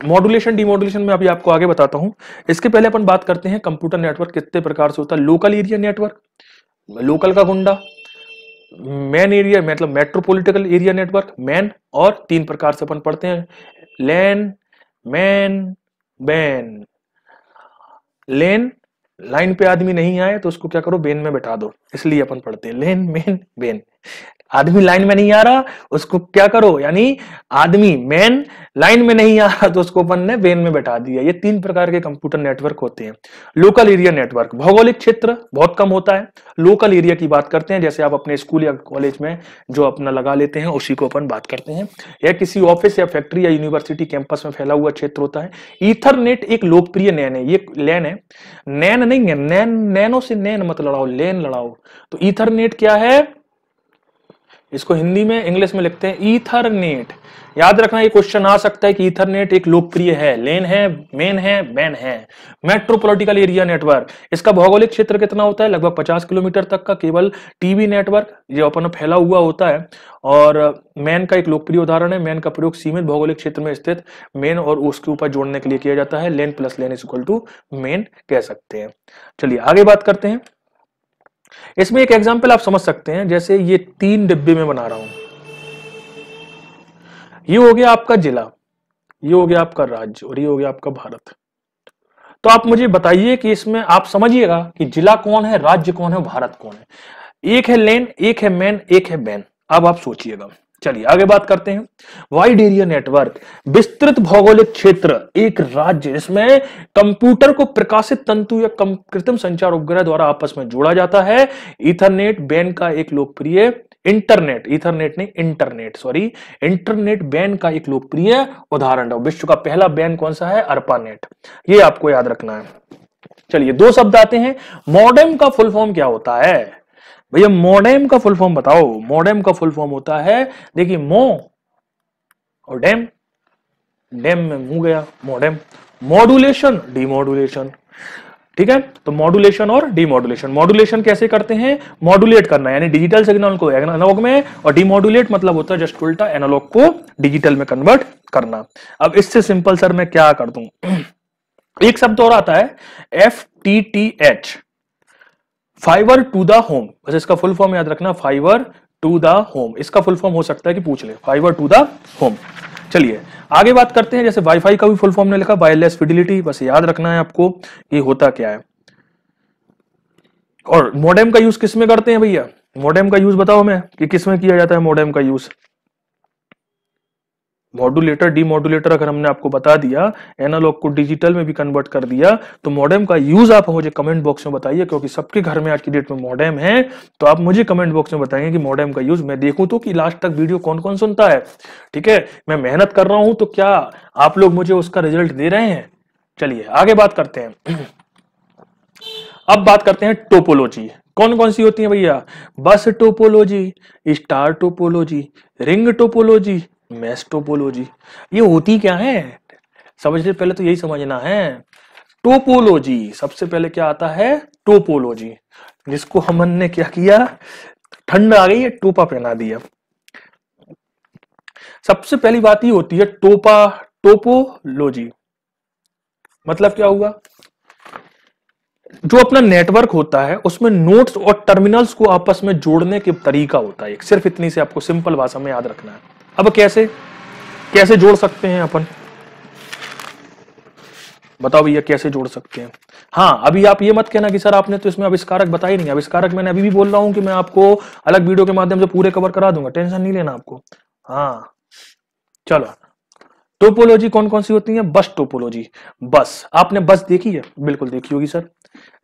मॉड्यूलेशन डिमोडुलेशन में अभी आपको आगे बताता हूं इसके पहले अपन बात करते हैं कंप्यूटर नेटवर्क कितने प्रकार से होता है लोकल एरिया नेटवर्क लोकल का गुंडा मैन एरिया मतलब मेट्रोपोलिटिकल एरिया नेटवर्क मैन और तीन प्रकार से अपन पढ़ते हैं LAN MAN WAN LAN line पे आदमी नहीं आए तो उसको क्या करो बेन में बैठा दो इसलिए अपन पढ़ते हैं लेन मेन बेन आदमी लाइन में नहीं आ रहा उसको क्या करो यानी आदमी मैन लाइन में नहीं आ रहा तो उसको अपन ने वेन में बैठा दिया ये तीन प्रकार के कंप्यूटर नेटवर्क होते हैं लोकल एरिया नेटवर्क भौगोलिक क्षेत्र बहुत कम होता है लोकल एरिया की बात करते हैं जैसे आप अपने स्कूल या कॉलेज में जो अपना लगा लेते हैं उसी को अपन बात करते हैं या किसी ऑफिस या फैक्ट्री या यूनिवर्सिटी कैंपस में फैला हुआ क्षेत्र होता है ईथरनेट एक लोकप्रिय नैन है ये लैन है नैन नहीं है नैन नैनो से नैन मत लड़ाओ लेन लड़ाओ तो ईथरनेट क्या है इसको हिंदी में इंग्लिश में लिखते हैं ईथरनेट याद रखना ये क्वेश्चन आ सकता है कि ईथरनेट एक लोकप्रिय है लेन है मेन है बैन है मेट्रोपोलिटिकल एरिया नेटवर्क इसका भौगोलिक क्षेत्र कितना होता है लगभग 50 किलोमीटर तक का केवल टीवी नेटवर्क ये अपन फैला हुआ होता है और मैन का एक लोकप्रिय उदाहरण है मैन का प्रयोग सीमित भौगोलिक क्षेत्र में स्थित मेन और उसके ऊपर जोड़ने के लिए किया जाता है LAN plus LAN is equal to MAN कह सकते हैं चलिए आगे बात करते हैं इसमें एक एग्जाम्पल आप समझ सकते हैं जैसे ये तीन डिब्बे में बना रहा हूं ये हो गया आपका जिला ये हो गया आपका राज्य और ये हो गया आपका भारत तो आप मुझे बताइए कि इसमें आप समझिएगा कि जिला कौन है राज्य कौन है भारत कौन है एक है लेन एक है मैन एक है बैन अब आप सोचिएगा चलिए आगे बात करते हैं वाइड एरिया नेटवर्क विस्तृत भौगोलिक क्षेत्र एक राज्य जिसमें कंप्यूटर को प्रकाशित तंतु या कृत्रिम संचार उपग्रह द्वारा आपस में जोड़ा जाता है इथरनेट बैन का एक लोकप्रिय इंटरनेट इथरनेट नहीं इंटरनेट सॉरी इंटरनेट बैन का एक लोकप्रिय उदाहरण है विश्व का पहला बैन कौन सा है अर्पानेट ये आपको याद रखना है चलिए दो शब्द आते हैं मॉडर्म का फुल फॉर्म क्या होता है भैया मोडेम का फुल फॉर्म बताओ मोडेम का फुल फॉर्म होता है देखिए मो और डेम डेम में मुंह गया मोडेम मॉड्यूलेशन डीमोडुलेशन ठीक है तो मॉडुलेशन और डीमोडुलेशन मॉडुलेशन कैसे करते हैं मॉडुलेट करना यानी डिजिटल सिग्नल को एनालॉग में और डीमोडुलेट मतलब होता है जस्ट उल्टा एनालॉग को डिजिटल में कन्वर्ट करना अब इससे सिंपल सर मैं क्या कर दू एक शब्द और आता है F T T H fibre to the home बस इसका फुल फॉर्म याद रखना फाइवर टू द होम इसका फुल फॉर्म हो सकता है कि पूछ ले फाइवर टू द होम चलिए आगे बात करते हैं जैसे वाईफाई का भी फुल फॉर्म ने लिखा वायरलेस फिडिलिटी बस याद रखना है आपको ये होता क्या है और मोडेम का यूज किस में करते हैं भैया मोडेम का यूज बताओ हमें कि किस में किया जाता है मोडेम का यूज मॉड्यूलेटर मॉड्यूलेटर अगर हमने आपको बता दिया एनालॉग को डिजिटल में भी कन्वर्ट कर दिया तो मॉडेम का यूज आप मुझे कमेंट बॉक्स में बताइए क्योंकि सबके घर में आज की डेट में मॉडेम है तो आप मुझे कमेंट बॉक्स में बताइए कि मॉडेम का यूज मैं देखूं तो कि लास्ट तक वीडियो कौन कौन सुनता है ठीक है मैं मेहनत कर रहा हूं तो क्या आप लोग मुझे उसका रिजल्ट दे रहे हैं चलिए आगे बात करते हैं अब बात करते हैं टोपोलॉजी कौन कौन सी होती है भैया bus topology star topology ring topology mesh topology ये होती क्या है समझने पहले तो यही समझना है टोपोलॉजी सबसे पहले क्या आता है टोपोलॉजी जिसको हमन ने क्या किया ठंड आ गई है टोपा पहना दिया सबसे पहली बात ये होती है टोपा टोपोलॉजी मतलब क्या हुआ जो अपना नेटवर्क होता है उसमें नोट्स और टर्मिनल्स को आपस में जोड़ने के तरीका होता है सिर्फ इतनी से आपको सिंपल भाषा में याद रखना है अब कैसे कैसे जोड़ सकते हैं अपन बताओ भैया कैसे जोड़ सकते हैं हाँ अभी आप ये मत कहना कि सर आपने तो इसमें अविष्कारक बताया नहीं अविष्कारक मैंने अभी भी बोल रहा हूं कि मैं आपको अलग वीडियो के माध्यम से पूरे कवर करा दूंगा टेंशन नहीं लेना आपको हाँ चलो टोपोलॉजी कौन कौन सी होती है बस टोपोलॉजी बस आपने बस देखी है बिल्कुल देखी होगी सर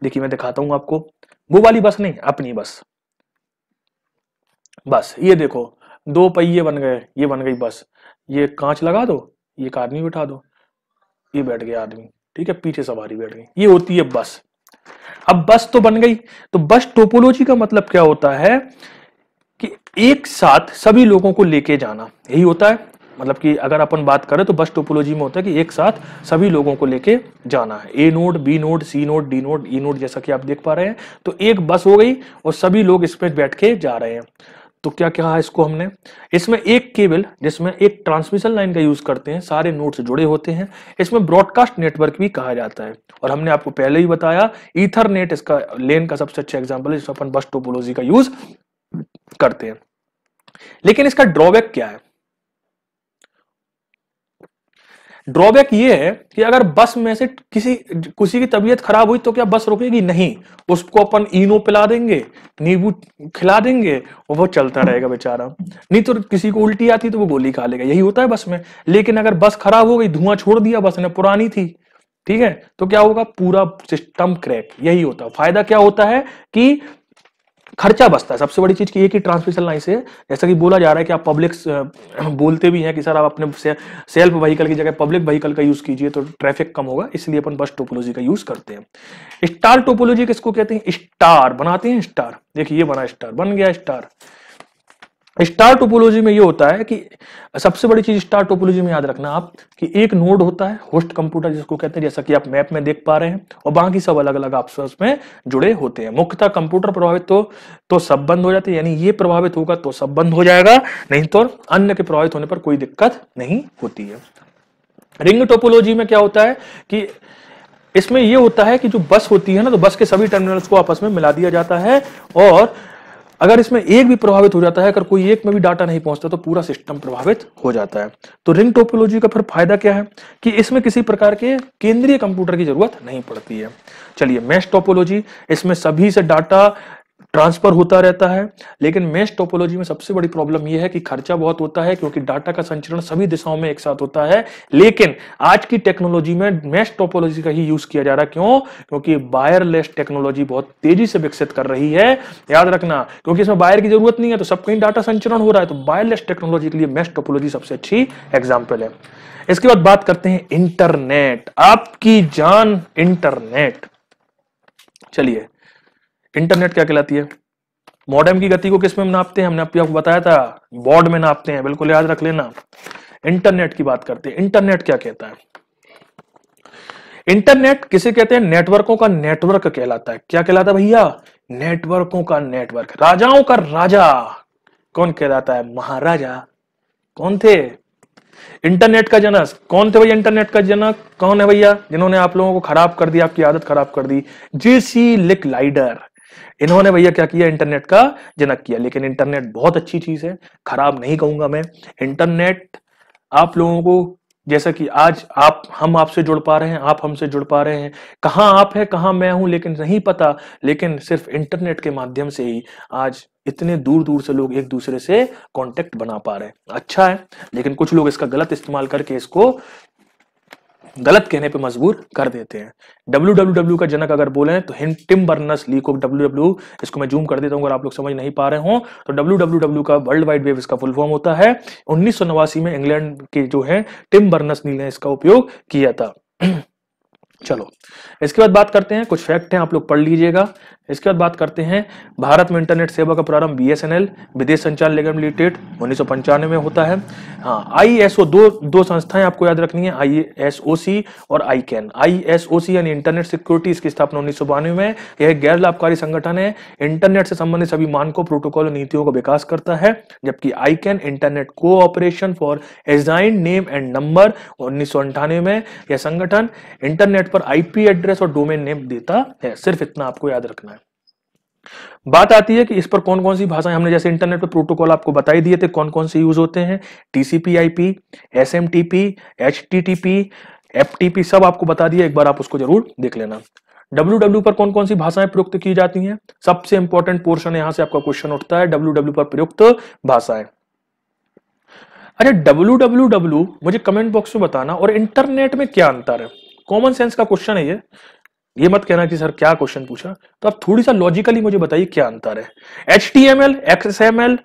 देखिए मैं दिखाता हूं आपको वो वाली बस नहीं अपनी बस बस ये देखो दो पहिए बन गए ये बन गई बस ये कांच लगा दो ये आदमी बिठा दो ये बैठ गया आदमी ठीक है पीछे सवारी बैठ गई ये होती है बस अब बस तो बन गई तो बस टोपोलॉजी का मतलब क्या होता है कि एक साथ सभी लोगों को लेके जाना यही होता है मतलब कि अगर अपन बात करें तो बस टोपोलॉजी में होता है कि एक साथ सभी लोगों को लेके जाना है A node B node C node D node E node जैसा कि आप देख पा रहे हैं तो एक बस हो गई और सभी लोग इसमें बैठ के जा रहे हैं तो क्या कहा इसको हमने इसमें एक केबल जिसमें एक ट्रांसमिशन लाइन का यूज करते हैं सारे नोट से जुड़े होते हैं इसमें ब्रॉडकास्ट नेटवर्क भी कहा जाता है और हमने आपको पहले ही बताया ईथरनेट इसका लेन का सबसे अच्छा एग्जाम्पल है जिसमें अपन बस टोपोलॉजी का यूज करते हैं लेकिन इसका ड्रॉबैक क्या है ड्रॉबैक ये है कि अगर बस में से किसी किसी की तबीयत खराब हुई तो क्या बस रुकेगी नहीं उसको अपन इनो पिला देंगे नींबू खिला देंगे और वो चलता रहेगा बेचारा नहीं तो किसी को उल्टी आती तो वो गोली खा लेगा यही होता है बस में लेकिन अगर बस खराब हो गई धुआं छोड़ दिया बस ने पुरानी थी ठीक है तो क्या होगा पूरा सिस्टम क्रैक यही होता है फायदा क्या होता है कि खर्चा बचता है सबसे बड़ी चीज की ये कि ट्रांसमिशन लाइन से जैसा कि बोला जा रहा है कि आप पब्लिक बोलते भी हैं कि सर आप अपने से, सेल्फ व्हीकल की जगह पब्लिक व्हीकल का यूज कीजिए तो ट्रैफिक कम होगा इसलिए अपन बस टोपोलॉजी का यूज करते हैं स्टार टोपोलॉजी किसको कहते हैं स्टार बनाते हैं स्टार देखिए ये बना स्टार बन गया स्टार स्टार टोपोलॉजी में ये होता है कि सबसे बड़ी चीज स्टार टोपोलॉजी में याद रखना आप कि एक नोड होता है होस्ट कंप्यूटर जिसको कहते हैं जैसा कि आप मैप में देख पा रहे हैं और बाकी सब अलग अलग आपस में जुड़े होते हैं मुख्यतः कंप्यूटर प्रभावित तो तो सब बंद हो जाते हैं यानी ये प्रभावित होगा तो सब बंद हो जाएगा नहीं तो अन्य के प्रभावित होने पर कोई दिक्कत नहीं होती है रिंग टोपोलॉजी में क्या होता है कि इसमें यह होता है कि जो बस होती है ना तो बस के सभी टर्मिनल्स को आपस में मिला दिया जाता है और अगर इसमें एक भी प्रभावित हो जाता है अगर कोई एक में भी डाटा नहीं पहुंचता तो पूरा सिस्टम प्रभावित हो जाता है तो रिंग टोपोलॉजी का फिर फायदा क्या है कि इसमें किसी प्रकार के केंद्रीय कंप्यूटर की जरूरत नहीं पड़ती है चलिए मैश टोपोलॉजी इसमें सभी से डाटा ट्रांसफर होता रहता है लेकिन मेश टोपोलॉजी में सबसे बड़ी प्रॉब्लम यह है कि खर्चा बहुत होता है क्योंकि डाटा का संचरण सभी दिशाओं में एक साथ होता है लेकिन आज की टेक्नोलॉजी में मेश टोपोलॉजी का ही यूज किया जा रहा है क्यों क्योंकि वायरलेस टेक्नोलॉजी बहुत तेजी से विकसित कर रही है याद रखना क्योंकि इसमें वायर की जरूरत नहीं है तो सब कहीं डाटा संचरण हो रहा है तो वायरलेस टेक्नोलॉजी के लिए मेश टोपोलॉजी सबसे अच्छी एग्जाम्पल है इसके बाद बात करते हैं इंटरनेट आपकी जान इंटरनेट चलिए इंटरनेट क्या कहलाती है मॉडेम की गति को किस में नापते हैं हमने आपको बताया था बॉर्ड में नापते हैं बिल्कुल याद रख लेना इंटरनेट की बात करते हैं इंटरनेट क्या कहता है इंटरनेट किसे कहते हैं नेटवर्कों का नेटवर्क कहलाता है क्या कहलाता है भैया नेटवर्कों का नेटवर्क राजाओं का राजा कौन कहलाता है महाराजा कौन थे इंटरनेट का जनक कौन थे भैया इंटरनेट का जनक कौन है भैया जिन्होंने आप लोगों को खराब कर दिया आपकी आदत खराब कर दी जेसी लिक लाइडर इन्होंने भैया क्या किया इंटरनेट का जनक किया लेकिन इंटरनेट बहुत अच्छी चीज है खराब नहीं कहूंगा मैं इंटरनेट आप लोगों को जैसा कि आज आप हम आपसे जुड़ पा रहे हैं आप हमसे जुड़ पा रहे हैं कहाँ आप हैं कहाँ मैं हूं लेकिन नहीं पता लेकिन सिर्फ इंटरनेट के माध्यम से ही आज इतने दूर दूर से लोग एक दूसरे से कांटेक्ट बना पा रहे हैं अच्छा है लेकिन कुछ लोग इसका गलत इस्तेमाल करके इसको गलत कहने पे मजबूर कर देते हैं डब्ल्यू डब्ल्यू डब्ल्यू का जनक अगर बोले तो हिंद टिम बर्नस ली को डब्ल्यू डब्ल्यू इसको मैं जूम कर देता हूँ अगर आप लोग समझ नहीं पा रहे हो तो डब्ल्यू डब्ल्यू डब्ल्यू का वर्ल्ड वाइड वेब इसका फुल फॉर्म होता है उन्नीस में इंग्लैंड के जो है टिम बर्नस नील ने इसका उपयोग किया था चलो इसके बाद बात करते हैं कुछ फैक्ट हैं आप लोग पढ़ लीजिएगा इसके बाद बात करते हैं भारत में इंटरनेट सेवा का प्रारंभ बीएसएनएल विदेश संचार निगम लिमिटेड उन्नीस में होता है हाँ आईएसओ दो दो संस्थाएं आपको याद रखनी है आईएसओसी और आई कैन आई यानी इंटरनेट सिक्योरिटी इसकी स्थापना उन्नीस में यह गैर लाभकारी संगठन है इंटरनेट से संबंधित सभी मानकों प्रोटोकॉल और नीतियों का विकास करता है जबकि आई कैन इंटरनेट को operation for assigned name and number उन्नीस में यह संगठन इंटरनेट इंटरनेट पर आईपी एड्रेस और डोमेन नेम देता है सिर्फ इतना आपको याद रखना है बात आती है कि इस पर कौन कौन सी भाषाएं हमने जैसे इंटरनेट पर प्रोटोकॉल आपको बताई दिए थे तो कौन कौन से यूज होते हैं TCP IP S M TP सब आपको बता दिया एक बार आप उसको जरूर देख लेना डब्ल्यू पर कौन कौन सी भाषाएं प्रयुक्त की जाती हैं सबसे इंपॉर्टेंट पोर्शन यहां से आपका क्वेश्चन उठता है डब्ल्यू पर प्रयुक्त भाषाएं अच्छा डब्ल्यू मुझे कमेंट बॉक्स में बताना और इंटरनेट में क्या अंतर है कॉमन सेंस का क्वेश्चन है ये ये मत कहना कि सर क्या क्वेश्चन पूछा तो आप थोड़ी सा लॉजिकली मुझे बताइए क्या अंतर है H T M L X M L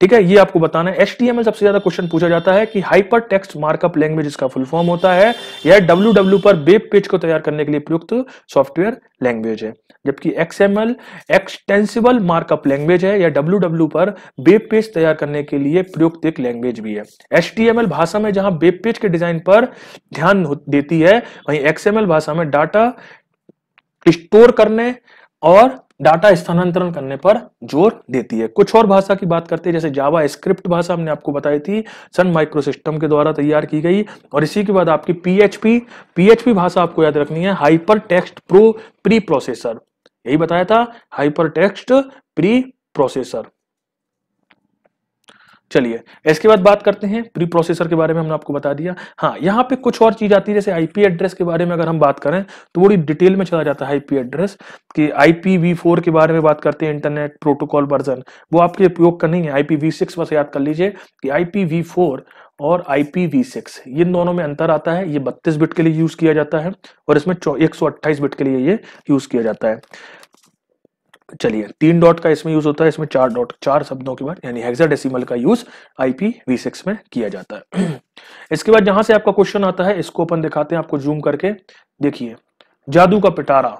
ठीक है ये आपको बताना है HTML सबसे ज्यादा क्वेश्चन पूछा जाता है कि हाइपर टेक्स्ट मार्कअप लैंग्वेज इसका फुल फॉर्म होता है यह WW पर वेब पेज को तैयार करने के लिए प्रयुक्त सॉफ्टवेयर लैंग्वेज है जबकि XML एक्सटेंसिबल मार्कअप लैंग्वेज है या डब्ल्यू पर वेब पेज तैयार करने के लिए प्रयुक्त एक लैंग्वेज भी है HTML भाषा में जहां वेब पेज के डिजाइन पर ध्यान देती है वहीं XML भाषा में डाटा स्टोर करने और डाटा स्थानांतरण करने पर जोर देती है कुछ और भाषा की बात करते हैं जैसे जावा स्क्रिप्ट भाषा हमने आपको बताई थी सन माइक्रोसिस्टम के द्वारा तैयार की गई और इसी के बाद आपकी पीएचपी पीएचपी भाषा आपको याद रखनी है hyper text pro preprocessor यही बताया था हाइपर टेक्स्ट प्री प्रोसेसर चलिए इसके बाद बात करते हैं प्री प्रोसेसर के बारे में हमने आपको बता दिया हाँ यहाँ पे कुछ और चीज आती है जैसे आईपी एड्रेस के बारे में अगर हम बात करें तो बड़ी डिटेल में चला जाता है आईपी एड्रेस कि आईपी फोर के बारे में बात करते हैं इंटरनेट प्रोटोकॉल वर्जन वो आपके उपयोग नहीं है आईपी वी बस याद कर लीजिए कि आईपी और IPv6 ये दोनों में अंतर आता है ये 32 बिट के लिए यूज किया जाता है और इसमें 128 बिट के लिए ये यूज किया जाता है चलिए तीन डॉट का इसमें यूज होता है इसमें चार डॉट चार शब्दों के बाद यानी हेक्साडेसिमल का यूज IPv6 में किया जाता है इसके बाद जहां से आपका क्वेश्चन आता है इसको अपन दिखाते हैं आपको जूम करके देखिए जादू का पिटारा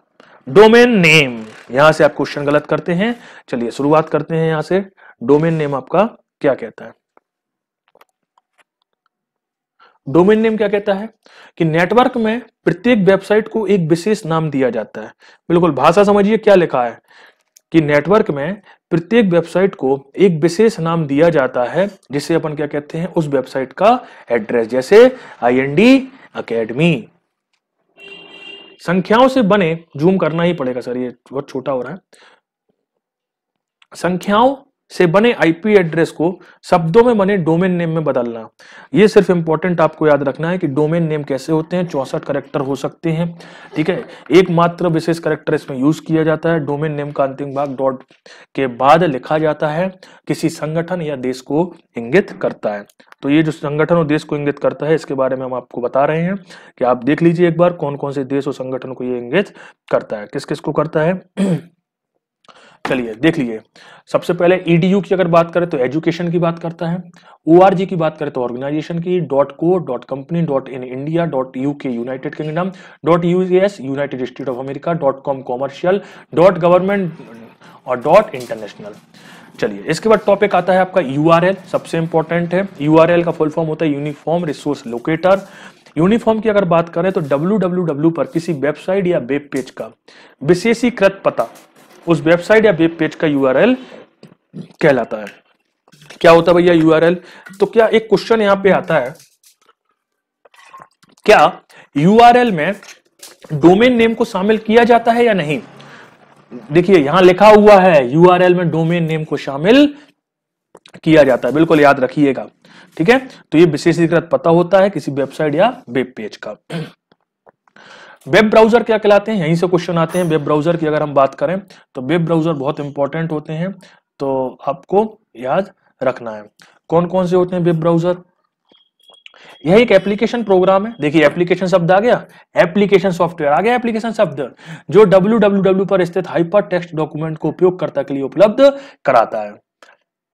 डोमेन नेम यहां से आप क्वेश्चन गलत करते हैं चलिए शुरुआत करते हैं यहां से डोमेन नेम आपका क्या कहता है डोमेन नेम क्या कहता है कि नेटवर्क में प्रत्येक वेबसाइट को एक विशेष नाम दिया जाता है बिल्कुल भाषा समझिए क्या लिखा है कि नेटवर्क में प्रत्येक वेबसाइट को एक विशेष नाम दिया जाता है जिसे अपन क्या कहते हैं उस वेबसाइट का एड्रेस जैसे आई एन डी अकेडमी संख्याओं से बने जूम करना ही पड़ेगा सर ये बहुत छोटा हो रहा है संख्याओं से बने आईपी एड्रेस को शब्दों में बने डोमेन नेम में बदलना ये सिर्फ इंपॉर्टेंट आपको याद रखना है कि डोमेन नेम कैसे होते हैं चौसठ करेक्टर हो सकते हैं ठीक है एकमात्र विशेष करेक्टर इसमें यूज किया जाता है डोमेन नेम का अंतिम भाग डॉट के बाद लिखा जाता है किसी संगठन या देश को इंगित करता है तो ये जो संगठन और देश को इंगित करता है इसके बारे में हम आपको बता रहे हैं कि आप देख लीजिए एक बार कौन कौन से देश और संगठन को ये इंगित करता है किस किस को करता है चलिए देख लीजिए सबसे पहले ईडीयू e की अगर बात करें तो एजुकेशन की बात करता है ओ की बात करें तो ऑर्गेनाइजेशन की dot co dot company dot in India dot U K United Kingdom dot U S United State of America dot com commercial dot government और डॉट इंटरनेशनल चलिए इसके बाद टॉपिक आता है आपका यू सबसे इंपॉर्टेंट है यू का फुल फॉर्म होता है यूनिफॉर्म रिसोर्स लोकेटर यूनिफॉर्म की अगर बात करें तो डब्ल्यू पर किसी वेबसाइट या वेब पेज का विशेषीकृत पता उस वेबसाइट या वेब पेज का यूआरएल कहलाता है क्या होता है भैया यूआरएल तो क्या एक क्वेश्चन यहां पे आता है क्या यूआरएल में डोमेन नेम को शामिल किया जाता है या नहीं देखिए यहां लिखा हुआ है यूआरएल में डोमेन नेम को शामिल किया जाता है बिल्कुल याद रखिएगा ठीक है तो ये विशेष पता होता है किसी वेबसाइट या वेब पेज का वेब ब्राउजर क्या कहलाते हैं यहीं से क्वेश्चन आते हैं वेब ब्राउजर की अगर हम बात करें तो वेब ब्राउजर बहुत इंपॉर्टेंट होते हैं तो आपको याद रखना है कौन कौन से होते हैं वेब ब्राउजर यह एक एप्लीकेशन प्रोग्राम है देखिए एप्लीकेशन शब्द आ गया एप्लीकेशन सॉफ्टवेयर आ गया एप्लीकेशन शब्द जो डब्ल्यू पर स्थित हाइपर टेक्स्ट डॉक्यूमेंट को उपयोगकर्ता के लिए उपलब्ध कराता है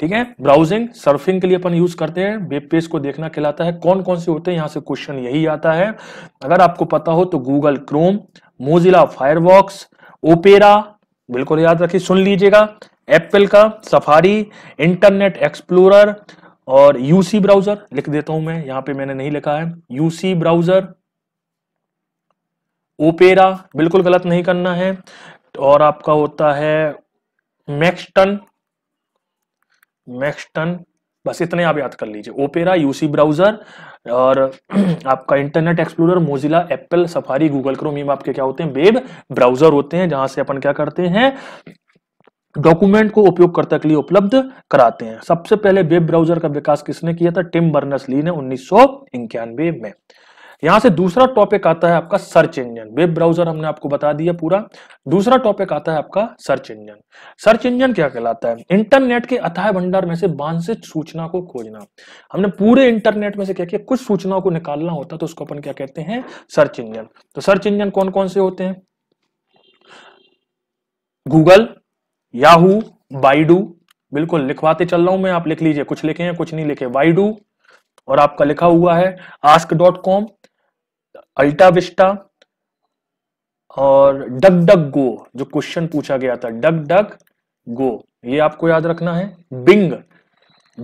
ठीक है ब्राउजिंग सर्फिंग के लिए अपन यूज करते हैं वेब पेज को देखना कहलाता है कौन कौन से होते हैं यहाँ से क्वेश्चन यही आता है अगर आपको पता हो तो Google Chrome Mozilla Firefox Opera बिल्कुल याद रखिए सुन लीजिएगा एप्पल का सफारी इंटरनेट एक्सप्लोरर और यूसी ब्राउजर लिख देता हूं मैं यहां पे मैंने नहीं लिखा है यूसी ब्राउजर ओपेरा बिल्कुल गलत नहीं करना है और आपका होता है मैक्सटन मैक्सटन बस इतने आप याद कर लीजिए ओपेरा यूसी ब्राउजर और आपका internet explorer Mozilla Apple Safari Google Chrome आपके क्या होते हैं वेब ब्राउजर होते हैं जहां से अपन क्या करते हैं डॉक्यूमेंट को उपयोगकर्ता के लिए उपलब्ध कराते हैं सबसे पहले वेब ब्राउजर का विकास किसने किया था टिम बर्नर्स ली ने उन्नीस में यहां से दूसरा टॉपिक आता है आपका सर्च इंजन वेब ब्राउजर हमने आपको बता दिया पूरा दूसरा टॉपिक आता है आपका सर्च इंजन सर्च इंजन क्या कहलाता है इंटरनेट के अथाय भंडार में से वांछित सूचना को खोजना हमने पूरे इंटरनेट में से क्या किया कुछ सूचनाओं को निकालना होता तो उसको अपन क्या कहते हैं सर्च इंजन तो सर्च इंजन कौन कौन से होते हैं गूगल याहू बाइडू बिल्कुल लिखवाते चल रहा हूं मैं आप लिख लीजिए कुछ लिखे हैं कुछ नहीं लिखे वाइडू और आपका लिखा हुआ है Ask dot com AltaVista और डग डग गो जो क्वेश्चन पूछा गया था डग डग गो ये आपको याद रखना है बिंग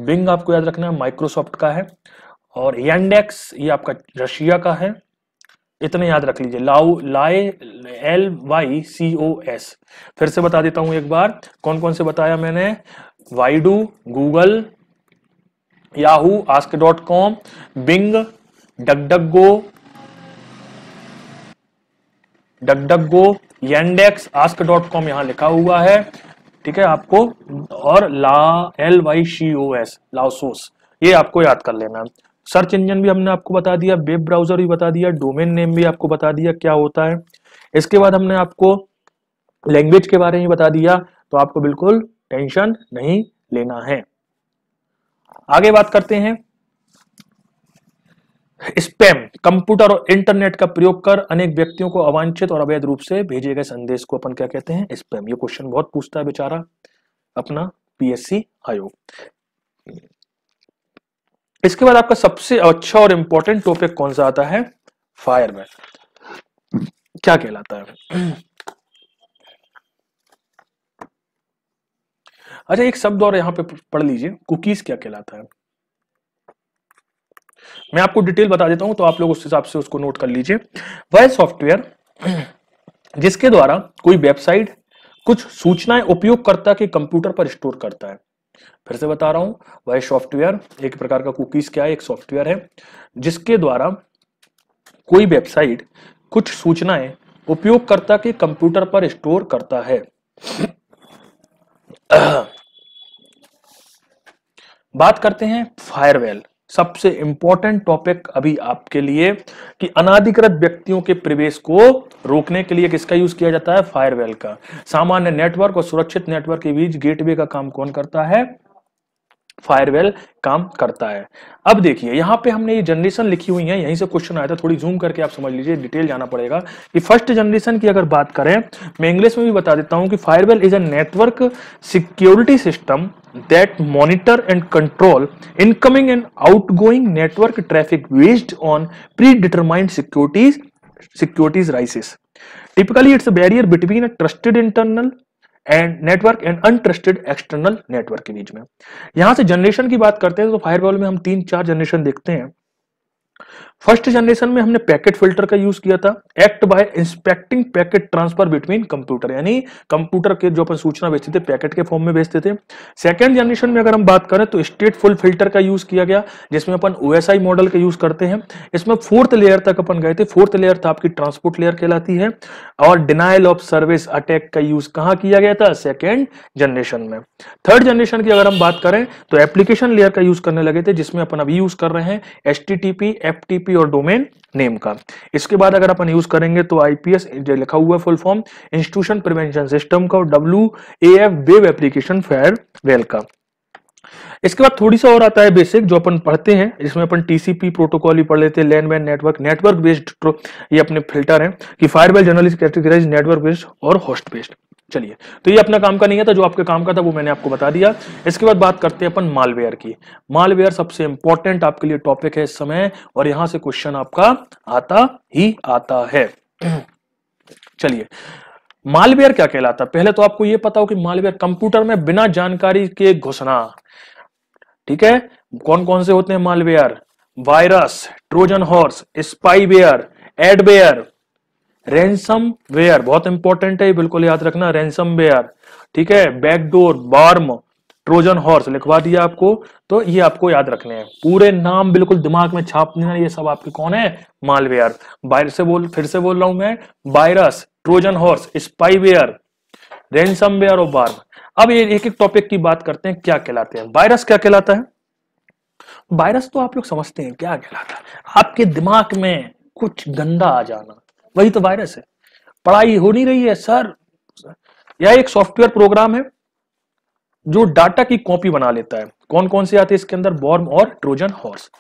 बिंग आपको याद रखना है माइक्रोसॉफ्ट का है और यंडेक्स ये आपका रशिया का है इतने याद रख लीजिए लाओ लाए L Y C O S फिर से बता देता हूं एक बार कौन कौन से बताया मैंने Baidu Google Yahoo Ask dot com Bing DuckDuckGo DuckDuckGo Yandex Ask dot com यहाँ लिखा हुआ है ठीक है आपको और ला L Y C O S लाओसोस ये आपको याद कर लेना सर्च इंजन भी हमने आपको बता दिया वेब ब्राउजर भी बता दिया डोमेन नेम भी आपको बता दिया क्या होता है इसके बाद हमने आपको लैंग्वेज के बारे में बता दिया तो आपको बिल्कुल टेंशन नहीं लेना है आगे बात करते हैं स्पैम कंप्यूटर और इंटरनेट का प्रयोग कर अनेक व्यक्तियों को अवांछित और अवैध रूप से भेजे गए संदेश को अपन क्या कहते हैं स्पैम ये क्वेश्चन बहुत पूछता है बेचारा अपना पीएससी आयोग इसके बाद आपका सबसे अच्छा और इंपॉर्टेंट टॉपिक कौन सा आता है फायरमैन क्या कहलाता है अच्छा एक शब्द और यहां पे पढ़ लीजिए कुकीज क्या कहलाता है मैं आपको डिटेल बता देता हूं तो आप लोग उस हिसाब से उसको नोट कर लीजिए वह सॉफ्टवेयर जिसके द्वारा कोई वेबसाइट कुछ सूचनाएं उपयोगकर्ता के कंप्यूटर पर स्टोर करता है फिर से बता रहा हूं वह सॉफ्टवेयर एक प्रकार का कुकीज क्या है एक सॉफ्टवेयर है जिसके द्वारा कोई वेबसाइट कुछ सूचनाएं उपयोगकर्ता के कंप्यूटर पर स्टोर करता है बात करते हैं फायरवेल सबसे इंपॉर्टेंट टॉपिक अभी आपके लिए कि अनाधिकृत व्यक्तियों के प्रवेश को रोकने के लिए किसका यूज किया जाता है फायरवेल का सामान्य नेटवर्क और सुरक्षित नेटवर्क के बीच गेटवे का काम कौन करता है फायरवेल काम करता है अब देखिए यहाँ पे हमने ये जनरेशन लिखी हुई है यहीं से क्वेश्चन आया था थोड़ी जूम करके आप समझ लीजिए डिटेल जाना पड़ेगा कि फर्स्ट जनरेशन की अगर बात करें मैं इंग्लिश में भी बता देता हूँ कि firewall is a network security system that monitor and control incoming and outgoing network traffic based on predetermined securities securities rises typically it's a barrier between a trusted internal and network and untrusted external network के बीच में यहां से जनरेशन की बात करते हैं तो फायरवॉल में हम तीन चार जनरेशन देखते हैं फर्स्ट जनरेशन में हमने पैकेट फिल्टर का यूज किया था act by inspecting packet transfer between computer यानी कंप्यूटर के जो अपन सूचना भेजते थे पैकेट के फॉर्म में भेजते थे सेकेंड जनरेशन में अगर हम बात करें तो स्टेट फुल फिल्टर का यूज किया गया जिसमें अपन ओएसआई मॉडल का यूज करते हैं इसमें फोर्थ लेयर तक अपन गए थे फोर्थ लेयर था आपकी ट्रांसपोर्ट लेयर कहलाती है और डिनाइल ऑफ सर्विस अटैक का यूज कहाँ किया गया था सेकेंड जनरेशन में थर्ड जनरेशन की अगर हम बात करें तो एप्लीकेशन लेयर का यूज करने लगे थे जिसमें अपन अभी यूज कर रहे हैं एस टी एफ आईपी और डोमेन नेम का इसके बाद अगर अपन यूज करेंगे तो आईपीएस जो लिखा हुआ है full form institution prevention system का W A F web application firewall का इसके बाद थोड़ी सा और आता है बेसिक जो अपन पढ़ते हैं इसमें अपन टीसीपी प्रोटोकॉल ही पढ़ लेते हैं लैंड वैन नेटवर्क नेटवर्क बेस्ड ये अपने फिल्टर हैं कि फायरवेल जर्नलिस्ट कैटेगराइज नेटवर्क बेस्ड और होस्ट बेस्ड चलिए तो ये अपना काम का नहीं है था तो जो आपके काम का था वो मैंने आपको बता दिया इसके बाद बात करते हैं अपन मालवेयर की मालवेयर सबसे इंपॉर्टेंट आपके लिए टॉपिक है इस समय और यहां से क्वेश्चन आपका आता ही आता है चलिए मालवेयर क्या कहलाता है पहले तो आपको ये पता हो कि मालवेयर कंप्यूटर में बिना जानकारी के घुसना ठीक है कौन कौन से होते हैं malware virus Trojan horse spyware adware ransomware बहुत इंपॉर्टेंट है बिल्कुल याद रखना रैंसम वेयर ठीक है बैकडोर बार्म ट्रोजन हॉर्स लिखवा दिया आपको तो ये आपको याद रखने हैं पूरे नाम बिल्कुल दिमाग में छाप देना ये सब आपके कौन है मालवेयर वायरस से बोल फिर से बोल रहा हूं मैं virus Trojan horse spyware ware और बार्म अब ये एक एक टॉपिक की बात करते हैं क्या कहलाते हैं वायरस क्या कहलाता है वायरस तो आप लोग समझते हैं क्या कहलाता है आपके दिमाग में कुछ गंदा आ जाना वही तो वायरस है पढ़ाई हो नहीं रही है सर यह एक सॉफ्टवेयर प्रोग्राम है जो डाटा की कॉपी बना लेता है कौन कौन से आते हैं इसके अंदर बॉर्म और ट्रोजन हॉर्स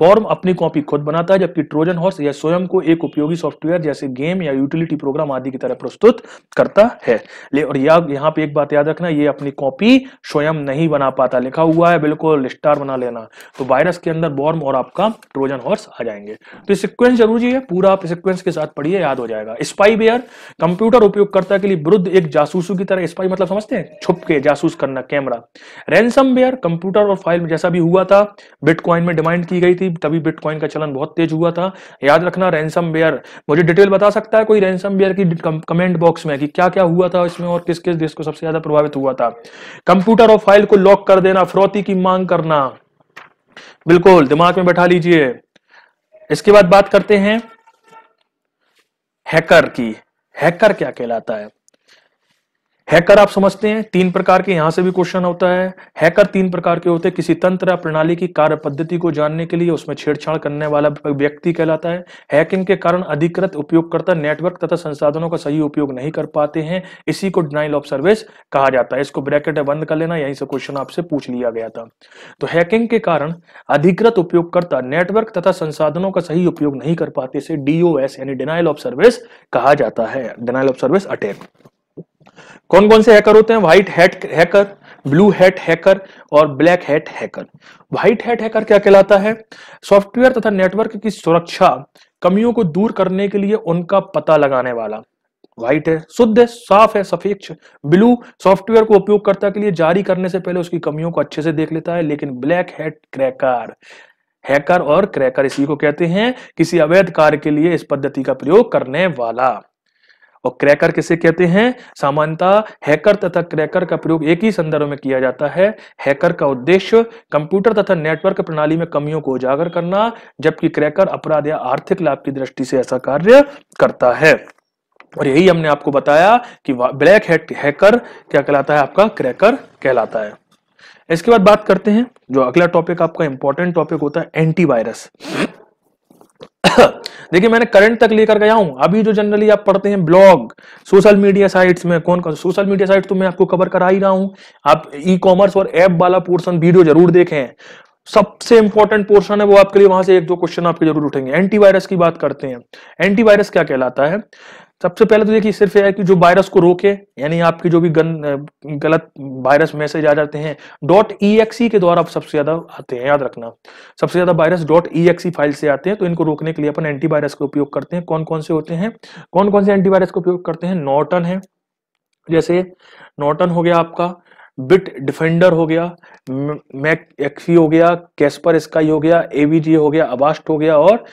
बॉर्म अपनी कॉपी खुद बनाता है जबकि ट्रोजन हॉर्स यह स्वयं को एक उपयोगी सॉफ्टवेयर जैसे गेम या यूटिलिटी प्रोग्राम आदि की तरह प्रस्तुत करता है ले और या यहाँ पे एक बात याद रखना ये अपनी कॉपी स्वयं नहीं बना पाता लिखा हुआ है बिल्कुल स्टार बना लेना तो वायरस के अंदर बॉर्म और आपका ट्रोजन हॉर्स आ जाएंगे तो सिक्वेंस जरूरी है पूरा आप सिक्वेंस के साथ पढ़िए याद हो जाएगा स्पाई बेयर कंप्यूटर उपयोगकर्ता के लिए वृद्ध एक जासूसू की तरह स्पाई मतलब समझते हैं छुप के जासूस करना camera ransomware computer computer और फाइल में जैसा भी हुआ था बिटकॉइन में डिमांड की गई थी तभी बिटकॉइन का चलन बहुत तेज हुआ था याद रखना रैनसम वेयर मुझे डिटेल बता सकता है कोई रैनसम वेयर की कमेंट बॉक्स में कि क्या क्या हुआ था इसमें और किस किस देश को सबसे ज्यादा प्रभावित हुआ था कंप्यूटर और फाइल को लॉक कर देना फरौती की मांग करना बिल्कुल दिमाग में बैठा लीजिए इसके बाद बात करते हैं हैकर की हैकर क्या कहलाता है हैकर आप समझते हैं तीन प्रकार के यहां से भी क्वेश्चन होता है हैकर तीन प्रकार के होते हैं किसी तंत्र या प्रणाली की कार्य पद्धति को जानने के लिए उसमें छेड़छाड़ करने वाला व्यक्ति कहलाता है हैकिंग के कारण अधिकृत उपयोगकर्ता नेटवर्क तथा संसाधनों का सही उपयोग नहीं कर पाते हैं इसी को डिनाइल ऑफ सर्विस कहा जाता है इसको ब्रैकेट बंद कर लेना यहीं से क्वेश्चन आपसे पूछ लिया गया था तो हैकिंग के कारण अधिकृत उपयोगकर्ता नेटवर्क तथा संसाधनों का सही उपयोग नहीं कर पाते डीओ एस यानी डिनाइल ऑफ सर्विस कहा जाता है डिनाइल ऑफ सर्विस अटैक कौन कौन से हैकर होते हैं white hat hacker blue hat hacker और black hat hacker white hat hacker क्या कहलाता है सॉफ्टवेयर तथा नेटवर्क की सुरक्षा कमियों को दूर करने के लिए उनका पता लगाने वाला व्हाइट है शुद्ध है साफ है सफेक्ष ब्लू सॉफ्टवेयर को उपयोगकर्ता के लिए जारी करने से पहले उसकी कमियों को अच्छे से देख लेता है लेकिन ब्लैक हैट क्रैकर हैकर और क्रैकर इसी को कहते हैं किसी अवैध कार्य के लिए इस पद्धति का प्रयोग करने वाला और क्रैकर किसे कहते हैं सामान्यतः हैकर तथा क्रैकर का प्रयोग एक ही संदर्भ में किया जाता है हैकर का उद्देश्य कंप्यूटर तथा नेटवर्क प्रणाली में कमियों को उजागर करना जबकि क्रैकर अपराध या आर्थिक लाभ की दृष्टि से ऐसा कार्य करता है और यही हमने आपको बताया कि ब्लैक हेट हैकर क्या कहलाता है आपका क्रैकर कहलाता है इसके बाद बात करते हैं जो अगला टॉपिक आपका इंपॉर्टेंट टॉपिक होता है एंटीवायरस देखिए मैंने करंट तक लेकर गया हूं अभी जो जनरली आप पढ़ते हैं ब्लॉग सोशल मीडिया साइट्स में कौन कौन सोशल मीडिया साइट तो मैं आपको कवर करा ही रहा हूं आप ई कॉमर्स और ऐप वाला पोर्सन वीडियो जरूर देखें सबसे इंपॉर्टेंट पोर्शन है वो आपके लिए वहां से एक दो क्वेश्चन आपके जरूर उठेंगे एंटीवायरस की बात करते हैं एंटीवायरस क्या कहलाता है सबसे पहले तो देखिए सिर्फ यह है कि जो वायरस को रोके यानी आपके जो भी गन गलत वायरस मैसेज आ जाते हैं डॉट ई के द्वारा सबसे ज्यादा आते हैं याद रखना सबसे ज्यादा वायरस डॉट ई फाइल से आते हैं तो इनको रोकने के लिए अपन एंटीवायरस का उपयोग करते हैं कौन कौन से होते हैं कौन कौन से एंटीवायरस का उपयोग करते हैं नॉटन है जैसे नॉटन हो गया आपका बिट डिफेंडर हो गया मैक एक्सी हो गया कैस्पर स्काई हो गया एवीजी हो गया अबास्ट हो गया और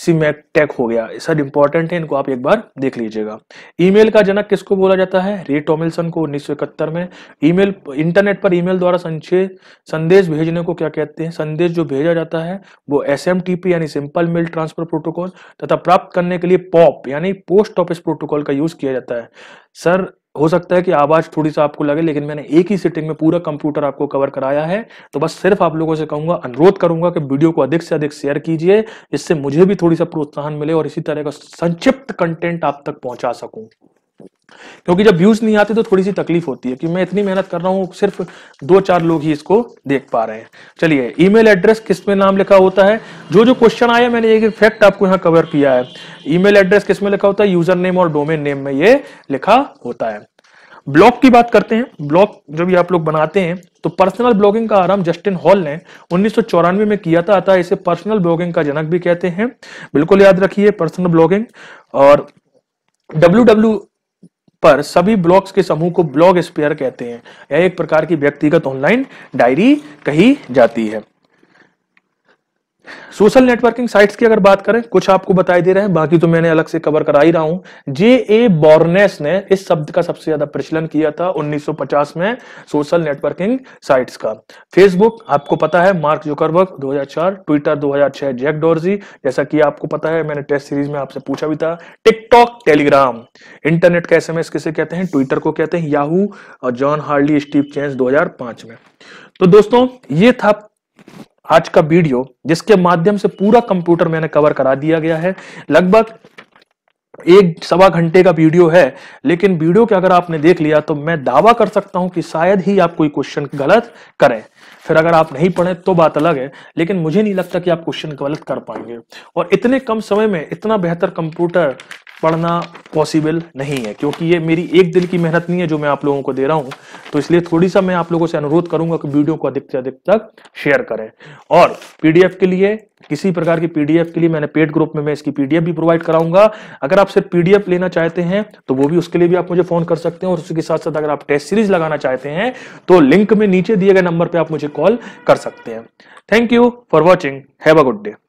सीमैक हो गया सर इंपॉर्टेंट है इनको आप एक बार देख लीजिएगा ईमेल का जनक किसको बोला जाता है रे टॉमिल्सन को उन्नीस में ईमेल इंटरनेट पर ईमेल द्वारा संचय संदेश भेजने को क्या कहते हैं संदेश जो भेजा जाता है वो एस यानी सिंपल मेल ट्रांसफर प्रोटोकॉल तथा प्राप्त करने के लिए पॉप यानी पोस्ट ऑफिस प्रोटोकॉल का यूज किया जाता है सर हो सकता है कि आवाज थोड़ी सा आपको लगे लेकिन मैंने एक ही सिटिंग में पूरा कंप्यूटर आपको कवर कराया है तो बस सिर्फ आप लोगों से कहूंगा अनुरोध करूंगा कि वीडियो को अधिक से अधिक शेयर कीजिए इससे मुझे भी थोड़ी सा प्रोत्साहन मिले और इसी तरह का संक्षिप्त कंटेंट आप तक पहुंचा सकूं क्योंकि जब व्यूज नहीं आते तो थोड़ी सी तकलीफ होती है कि मैं इतनी मेहनत कर रहा हूँ सिर्फ दो चार लोग ही इसको देख पा रहे हैं चलिए ईमेल एड्रेस किस में नाम लिखा होता है जो जो क्वेश्चन आया मैंने एक फैक्ट आपको यहाँ कवर किया है ईमेल एड्रेस किस में लिखा होता है यूजर नेम और डोमेन नेम में ये लिखा होता है ब्लॉग की बात करते हैं ब्लॉग जो भी आप लोग बनाते हैं तो पर्सनल ब्लॉगिंग का आरंभ जस्टिन हॉल ने उन्नीस में किया था अतः इसे पर्सनल ब्लॉगिंग का जनक भी कहते हैं बिल्कुल याद रखिए पर्सनल ब्लॉगिंग और डब्ल्यू पर सभी ब्लॉग्स के समूह को ब्लॉग स्पेयर कहते हैं यह एक प्रकार की व्यक्तिगत ऑनलाइन डायरी कही जाती है सोशल नेटवर्किंग साइट्स की अगर बात करें कुछ आपको बताई दे रहे हैं बाकी तो मैंने अलग से कवर करा ही रहा हूं जे ए बॉर्नेस ने इस शब्द का सबसे ज्यादा प्रचलन किया था 1950 में सोशल नेटवर्किंग साइट्स का फेसबुक आपको पता है Mark Zuckerberg 2004 Twitter 2006 Jack Dorsey जैसा कि आपको पता है मैंने टेस्ट सीरीज में आपसे पूछा भी था टिकटॉक टेलीग्राम इंटरनेट का एस किसे कहते हैं ट्विटर को कहते हैं याहू और जॉन हार्डली स्टीव चेंस दो में तो दोस्तों ये था आज का वीडियो जिसके माध्यम से पूरा कंप्यूटर मैंने कवर करा दिया गया है लगभग एक सवा घंटे का वीडियो है लेकिन वीडियो के अगर आपने देख लिया तो मैं दावा कर सकता हूं कि शायद ही आप कोई क्वेश्चन गलत करें फिर अगर आप नहीं पढ़े तो बात अलग है लेकिन मुझे नहीं लगता कि आप क्वेश्चन गलत कर पाएंगे और इतने कम समय में इतना बेहतर कंप्यूटर पढ़ना पॉसिबल नहीं है क्योंकि ये मेरी एक दिल की मेहनत नहीं है जो मैं आप लोगों को दे रहा हूँ तो इसलिए थोड़ी सा मैं आप लोगों से अनुरोध करूंगा कि वीडियो को अधिक से अधिक तक शेयर करें और पीडीएफ के लिए किसी प्रकार की पीडीएफ के लिए मैंने पेड ग्रुप में मैं इसकी पीडीएफ भी प्रोवाइड कराऊंगा अगर आप सिर्फ पीडीएफ लेना चाहते हैं तो वो भी उसके लिए भी आप मुझे फोन कर सकते हैं और उसके साथ साथ अगर आप टेस्ट सीरीज लगाना चाहते हैं तो लिंक में नीचे दिए गए नंबर पर आप मुझे कॉल कर सकते हैं thank you for watching have a good day